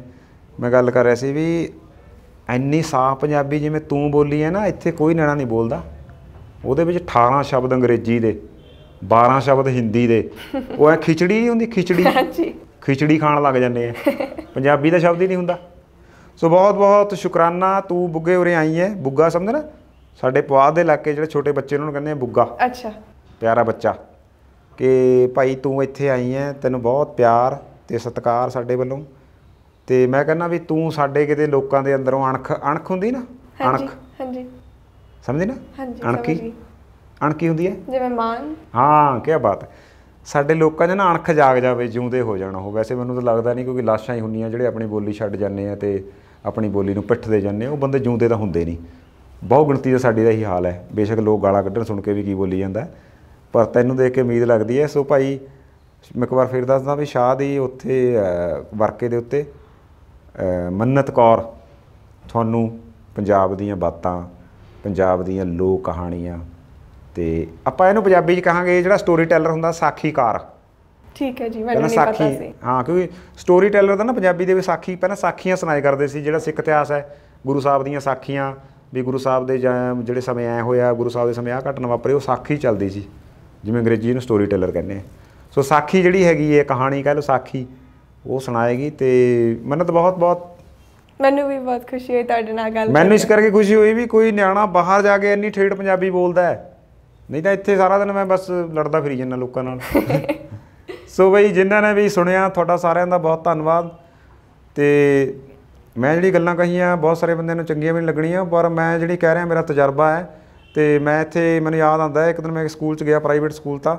ਮੈਂ ਗੱਲ ਕਰ ਰਿਹਾ ਸੀ ਵੀ ਇੰਨੀ ਸਾਫ਼ ਪੰਜਾਬੀ ਜਿਵੇਂ ਤੂੰ ਬੋਲੀ ਹੈ ਨਾ ਇੱਥੇ ਕੋਈ ਨਿਆਣਾ ਨਹੀਂ ਬੋਲਦਾ ਉਹਦੇ ਵਿੱਚ 18 ਸ਼ਬਦ ਅੰਗਰੇਜ਼ੀ ਦੇ 12 ਸ਼ਬਦ ਹਿੰਦੀ ਦੇ ਉਹ ਐ ਖਿਚੜੀ ਨਹੀਂ ਹੁੰਦੀ ਖਿਚੜੀ ਹਾਂਜੀ ਖਿਚੜੀ ਖਾਣ ਲੱਗ ਜਾਂਦੇ ਆ ਪੰਜਾਬੀ ਦਾ ਸ਼ਬਦ ਹੀ ਨਹੀਂ ਹੁੰਦਾ ਸੋ ਬਹੁਤ ਬਹੁਤ ਸ਼ੁਕਰਾਨਾ ਤੂੰ ਬੁੱਗੇ ਉਰੇ ਆਈ ਹੈ ਬੁੱਗਾ ਸਮਝਣਾ ਸਾਡੇ ਪਵਾਦ ਦੇ ਇਲਾਕੇ ਜਿਹੜੇ ਛੋਟੇ ਬੱਚੇ ਉਹਨਾਂ ਨੂੰ ਕਹਿੰਦੇ ਆ ਬੁੱਗਾ ਅੱਛਾ ਪਿਆਰਾ ਬੱਚਾ ਕਿ ਭਾਈ ਤੂੰ ਇੱਥੇ ਆਈ ਹੈ ਤੈਨੂੰ ਬਹੁਤ ਪਿਆਰ ਤੇ ਸਤਿਕਾਰ ਸਾਡੇ ਵੱਲੋਂ ਤੇ ਮੈਂ ਕਹਿੰਦਾ ਵੀ ਤੂੰ ਸਾਡੇ ਕਿਤੇ ਲੋਕਾਂ ਦੇ ਅੰਦਰੋਂ ਅਣਖ ਅਣਖ ਹੁੰਦੀ ਨਾ ਅਣਖ ਹਾਂਜੀ ਸਮਝੀ
ਨਾ ਅਣਖੀ ਅਣਖੀ ਹੁੰਦੀ ਹੈ ਜਿਵੇਂ ਮਾਨ
ਹਾਂ ਕੀ ਬਾਤ ਹੈ ਸਾਡੇ ਲੋਕਾਂ 'ਚ ਨਾ ਅਣਖ ਜਾਗ ਜਾਵੇ ਜਿਉਂਦੇ ਹੋ ਜਾਣਾ ਉਹ ਵੈਸੇ ਮੈਨੂੰ ਤਾਂ ਲੱਗਦਾ ਨਹੀਂ ਕਿਉਂਕਿ ਲਾਸ਼ਾਂ ਹੀ ਹੁੰਨੀਆਂ ਜਿਹੜੇ ਆਪਣੀ ਬੋਲੀ ਛੱਡ ਜਾਂਦੇ ਆ ਤੇ ਆਪਣੀ ਬੋਲੀ ਨੂੰ ਪਿੱਠਦੇ ਜਾਂਦੇ ਉਹ ਬੰਦੇ ਜਿਉਂਦੇ ਤਾਂ ਹੁੰਦੇ ਨਹੀਂ ਬਹੁ ਗਿਣਤੀ ਦਾ ਸਾਡੇ ਦਾ ਹੀ ਹਾਲ ਹੈ ਬੇਸ਼ੱਕ ਲੋਕ ਗਾਲਾਂ ਕੱਢਣ ਸੁਣ ਕੇ ਵੀ ਕੀ ਬੋਲੀ ਜਾਂਦਾ ਪਰ ਤੈਨੂੰ ਦੇਖ ਕੇ ਉਮੀਦ ਲੱਗਦੀ ਹੈ ਸੋ ਭਾਈ ਮੈਂ ਇੱਕ ਵਾਰ ਫੇਰ ਦੱਸਦਾ ਵੀ ਸ਼ਾਹ ਦੀ ਉੱਥੇ ਵਰਕੇ ਦੇ ਉੱਤੇ ਮੰਨਤ ਕੌਰ ਤੁਹਾਨੂੰ ਪੰਜਾਬ ਦੀਆਂ ਬਾਤਾਂ ਪੰਜਾਬ ਦੀਆਂ ਲੋਕ ਕਹਾਣੀਆਂ ਤੇ ਆਪਾਂ ਇਹਨੂੰ ਪੰਜਾਬੀ 'ਚ ਕਹਾਂਗੇ ਜਿਹੜਾ ਸਟੋਰੀ ਟੈਲਰ ਹੁੰਦਾ ਸਾਖੀਕਾਰ
ਠੀਕ ਹੈ ਜੀ ਮੈਨੂੰ ਨਹੀਂ ਪਤਾ ਸੀ
ਹਾਂ ਕਿਉਂਕਿ ਸਟੋਰੀ ਟੈਲਰ ਦਾ ਨਾ ਪੰਜਾਬੀ ਦੇ ਵਿੱਚ ਸਾਖੀ ਪਹਿਲਾਂ ਸਾਖੀਆਂ ਸੁਣਾਏ ਕਰਦੇ ਸੀ ਜਿਹੜਾ ਸਿੱਖ ਇਤਿਹਾਸ ਹੈ ਗੁਰੂ ਸਾਹਿਬ ਦੀਆਂ ਸਾਖੀਆਂ ਵੀ ਗੁਰੂ ਸਾਹਿਬ ਦੇ ਜਿਹੜੇ ਸਮੇਂ ਆਏ ਹੋਇਆ ਗੁਰੂ ਸਾਹਿਬ ਦੇ ਸਮੇਂ ਆ ਘਟਨਾ ਵਾਪਰੀ ਉਹ ਸਾਖੀ ਚੱਲਦੀ ਸੀ ਜਿਵੇਂ ਅੰਗਰੇਜ਼ੀ ਨੂੰ ਸਟੋਰੀ ਟੈਲਰ ਕਹਿੰਦੇ ਆ ਸੋ ਸਾਖੀ ਜਿਹੜੀ ਹੈਗੀ ਹੈ ਕਹਾਣੀ ਕਹ ਲੋ ਸਾਖੀ ਉਹ ਸੁਣਾਏਗੀ ਤੇ ਮੈਨੂੰ ਤਾਂ ਬਹੁਤ ਬਹੁਤ
ਮੈਨੂੰ ਵੀ ਬਹੁਤ ਖੁਸ਼ੀ ਹੋਈ ਤੁਹਾਡੇ ਨਾਲ ਗੱਲ ਮੈਨੂੰ ਇਸ ਕਰਕੇ
ਖੁਸ਼ੀ ਹੋਈ ਵੀ ਕੋਈ ਨਿਆਣਾ ਬਾਹਰ ਜਾ ਕੇ ਇੰਨੀ ਠੇਠ ਪੰਜਾਬੀ ਬੋਲਦਾ ਹੈ ਨਹੀਂ ਤਾਂ ਇੱਥੇ ਸਾਰਾ ਦਿਨ ਮੈਂ ਬਸ ਲੜਦਾ ਫਿਰੀ ਜੰਨਾ ਲੋਕਾਂ ਨਾਲ ਸੋ ਬਈ ਜਿਨ੍ਹਾਂ ਨੇ ਵੀ ਸੁਣਿਆ ਤੁਹਾਡਾ ਸਾਰਿਆਂ ਦਾ ਬਹੁਤ ਧੰਨਵਾਦ ਤੇ ਮੈਂ ਜਿਹੜੀ ਗੱਲਾਂ ਕਹੀਆਂ ਬਹੁਤ ਸਾਰੇ ਬੰਦਿਆਂ ਨੂੰ ਚੰਗੀਆਂ ਵੀ ਨਹੀਂ ਲੱਗਣੀਆਂ ਪਰ ਮੈਂ ਜਿਹੜੀ ਕਹਿ ਰਿਹਾ ਮੇਰਾ ਤਜਰਬਾ ਹੈ ਤੇ ਮੈਂ ਇੱਥੇ ਮੈਨੂੰ ਯਾਦ ਆਉਂਦਾ ਇੱਕ ਦਿਨ ਮੈਂ ਸਕੂਲ 'ਚ ਗਿਆ ਪ੍ਰਾਈਵੇਟ ਸਕੂਲ ਤਾਂ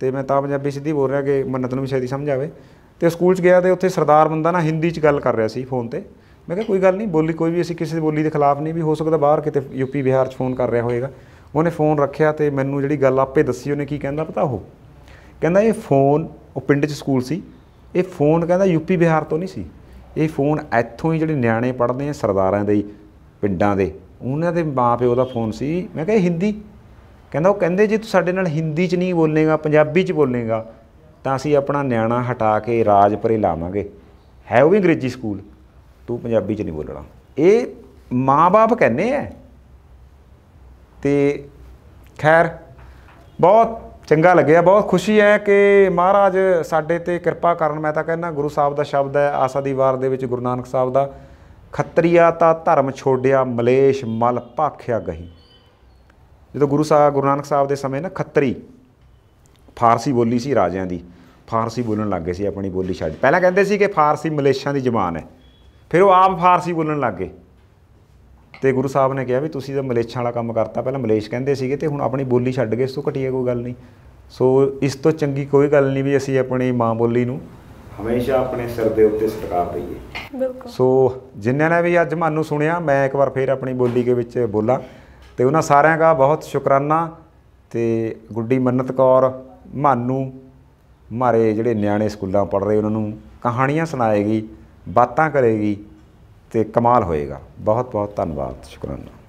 ਤੇ ਮੈਂ ਤਾਂ ਪੰਜਾਬੀ ਸਿੱਧੀ ਬੋਲ ਰਿਹਾ ਕਿ ਮੰਨਤ ਨੂੰ ਵੀ ਸ਼ਾਇਦ ਸਮਝ ਆਵੇ ਤੇ ਸਕੂਲ 'ਚ ਗਿਆ ਤੇ ਉੱਥੇ ਸਰਦਾਰ ਬੰਦਾ ਨਾ ਹਿੰਦੀ 'ਚ ਗੱਲ ਕਰ ਰਿਹਾ ਸੀ ਫੋਨ ਤੇ ਮੈਂ ਕਿਹਾ ਕੋਈ ਗੱਲ ਨਹੀਂ ਬੋਲੀ ਕੋਈ ਵੀ ਅਸੀਂ ਕਿਸੇ ਦੀ ਬੋਲੀ ਦੇ ਖਿਲਾਫ ਨਹੀਂ ਵੀ ਹੋ ਸਕਦਾ ਬਾਹਰ ਕਿਤੇ ਯੂਪੀ ਬਿਹਾਰ 'ਚ ਫੋਨ ਕਰ ਰਿਹਾ ਹੋਵੇਗਾ ਉਹਨੇ ਫੋਨ ਰੱਖਿਆ ਤੇ ਮੈਨੂੰ ਜਿਹੜੀ ਗੱਲ ਆਪੇ ਦੱਸੀ ਉਹਨੇ ਕੀ ਕਹਿੰਦਾ ਪਤਾ ਉਹ ਕਹਿੰਦਾ ਇਹ ਫੋਨ ਉਹ ਪਿੰਡ 'ਚ ਸਕੂਲ ਸੀ ਇਹ ਫੋਨ ਕਹਿੰਦਾ ਯੂਪੀ ਬਿਹਾਰ ਤੋਂ ਨਹੀਂ ਸੀ ਇਹ ਫੋਨ ਇੱਥੋਂ ਹੀ ਜਿਹੜੇ ਨਿਆਣੇ ਪੜ੍ਹਦੇ ਆ ਸਰਦਾਰਾਂ ਦੇ ਪਿੰਡਾਂ ਦੇ ਉਹਨਾਂ ਦੇ ਮਾਪਿਓ ਦਾ ਫੋਨ ਸੀ ਮੈਂ ਕਿਹਾ ਹਿੰਦੀ ਕਹਿੰਦਾ ਉਹ ਕਹਿੰਦੇ ਜੀ ਤੂੰ ਸਾਡੇ ਨਾਲ ਹਿੰਦੀ 'ਚ ਨਹੀਂ ਬੋਲੇਗਾ ਪੰਜਾਬੀ 'ਚ ਬੋਲੇਗਾ ਤਾਂ ਅਸੀਂ ਆਪਣਾ ਨਿਆਣਾ ਹਟਾ ਕੇ ਰਾਜ ਪਰੇ ਲਾਵਾਂਗੇ ਹੈ ਉਹ ਵੀ ਅੰਗਰੇਜ਼ੀ ਸਕੂਲ ਤੂੰ ਪੰਜਾਬੀ 'ਚ ਨਹੀਂ ਬੋਲਣਾ ਇਹ ਮਾਪੇ ਕਹਿੰਦੇ ਐ ਤੇ ਖੈਰ ਬਹੁਤ ਚੰਗਾ ਲੱਗਿਆ ਬਹੁਤ ਖੁਸ਼ੀ ਹੈ ਕਿ ਮਹਾਰਾਜ ਸਾਡੇ ਤੇ ਕਿਰਪਾ ਕਰਨ ਮੈਂ ਤਾਂ ਕਹਿੰਦਾ ਗੁਰੂ ਸਾਹਿਬ ਦਾ ਸ਼ਬਦ ਹੈ ਆਸਾ ਦੀ ਵਾਰ ਦੇ ਵਿੱਚ ਗੁਰੂ ਨਾਨਕ ਸਾਹਿਬ ਦਾ ਖੱਤਰੀਆ ਤਾਂ ਧਰਮ ਛੋੜਿਆ ਮਲੇਸ਼ ਮਲ ਭਾਖਿਆ ਗਹੀ ਜਦੋਂ ਗੁਰੂ ਸਾਹਿਬ ਗੁਰੂ ਨਾਨਕ ਸਾਹਿਬ ਦੇ ਸਮੇਂ ਨਾ ਖੱਤਰੀ ਫਾਰਸੀ ਬੋਲੀ ਸੀ ਰਾਜਿਆਂ ਦੀ ਫਾਰਸੀ ਬੋਲਣ ਲੱਗ ਗਏ ਸੀ ਆਪਣੀ ਬੋਲੀ ਛੱਡ ਪਹਿਲਾਂ ਕਹਿੰਦੇ ਸੀ ਕਿ ਫਾਰਸੀ ਮਲੇਸ਼ੀਆ ਦੀ ਜ਼ਬਾਨ ਹੈ ਫਿਰ ਉਹ ਆਪ ਫਾਰਸੀ ਬੋਲਣ ਲੱਗ ਗਏ ਤੇ ਗੁਰੂ ਸਾਹਿਬ ਨੇ ਕਿਹਾ ਵੀ ਤੁਸੀਂ ਤਾਂ ਮਲੇਸ਼ਾਂ ਵਾਲਾ ਕੰਮ ਕਰਤਾ ਪਹਿਲਾਂ ਮਲੇਸ਼ ਕਹਿੰਦੇ ਸੀਗੇ ਤੇ ਹੁਣ ਆਪਣੀ ਬੋਲੀ ਛੱਡ ਗਏ ਇਸ ਤੋਂ ਘਟੀਆ ਕੋਈ ਗੱਲ ਨਹੀਂ ਸੋ ਇਸ ਤੋਂ ਚੰਗੀ ਕੋਈ ਗੱਲ ਨਹੀਂ ਵੀ ਅਸੀਂ ਆਪਣੀ ਮਾਂ ਬੋਲੀ ਨੂੰ
ਹਮੇਸ਼ਾ ਆਪਣੇ
ਸਿਰ ਦੇ ਉੱਤੇ ਸਟਕਾਰ ਦਈਏ ਬਿਲਕੁਲ ਸੋ ਜਿਨ੍ਹਾਂ ਨੇ ਵੀ ਅੱਜ ਮਾਨੂੰ ਸੁਣਿਆ ਮੈਂ ਇੱਕ ਵਾਰ ਫੇਰ ਆਪਣੀ ਬੋਲੀ ਦੇ ਵਿੱਚ ਬੋਲਾਂ ਤੇ ਉਹਨਾਂ ਸਾਰਿਆਂ ਦਾ ਬਹੁਤ ਸ਼ੁਕਰਾਨਾ ਤੇ ਗੁੱਡੀ ਮੰਨਤ ਕੌਰ ਮਾਨੂੰ ਮਾਰੇ ਜਿਹੜੇ ਨਿਆਣੇ ਸਕੂਲਾਂ ਪੜ ਰਹੇ ਉਹਨਾਂ ਨੂੰ ਕਹਾਣੀਆਂ ਸੁਣਾਏਗੀ ਬਾਤਾਂ ਕਰੇਗੀ ਤੇ ਕਮਾਲ ਹੋਏਗਾ ਬਹੁਤ ਬਹੁਤ ਧੰਨਵਾਦ ਸ਼ੁਕਰਾਨਾ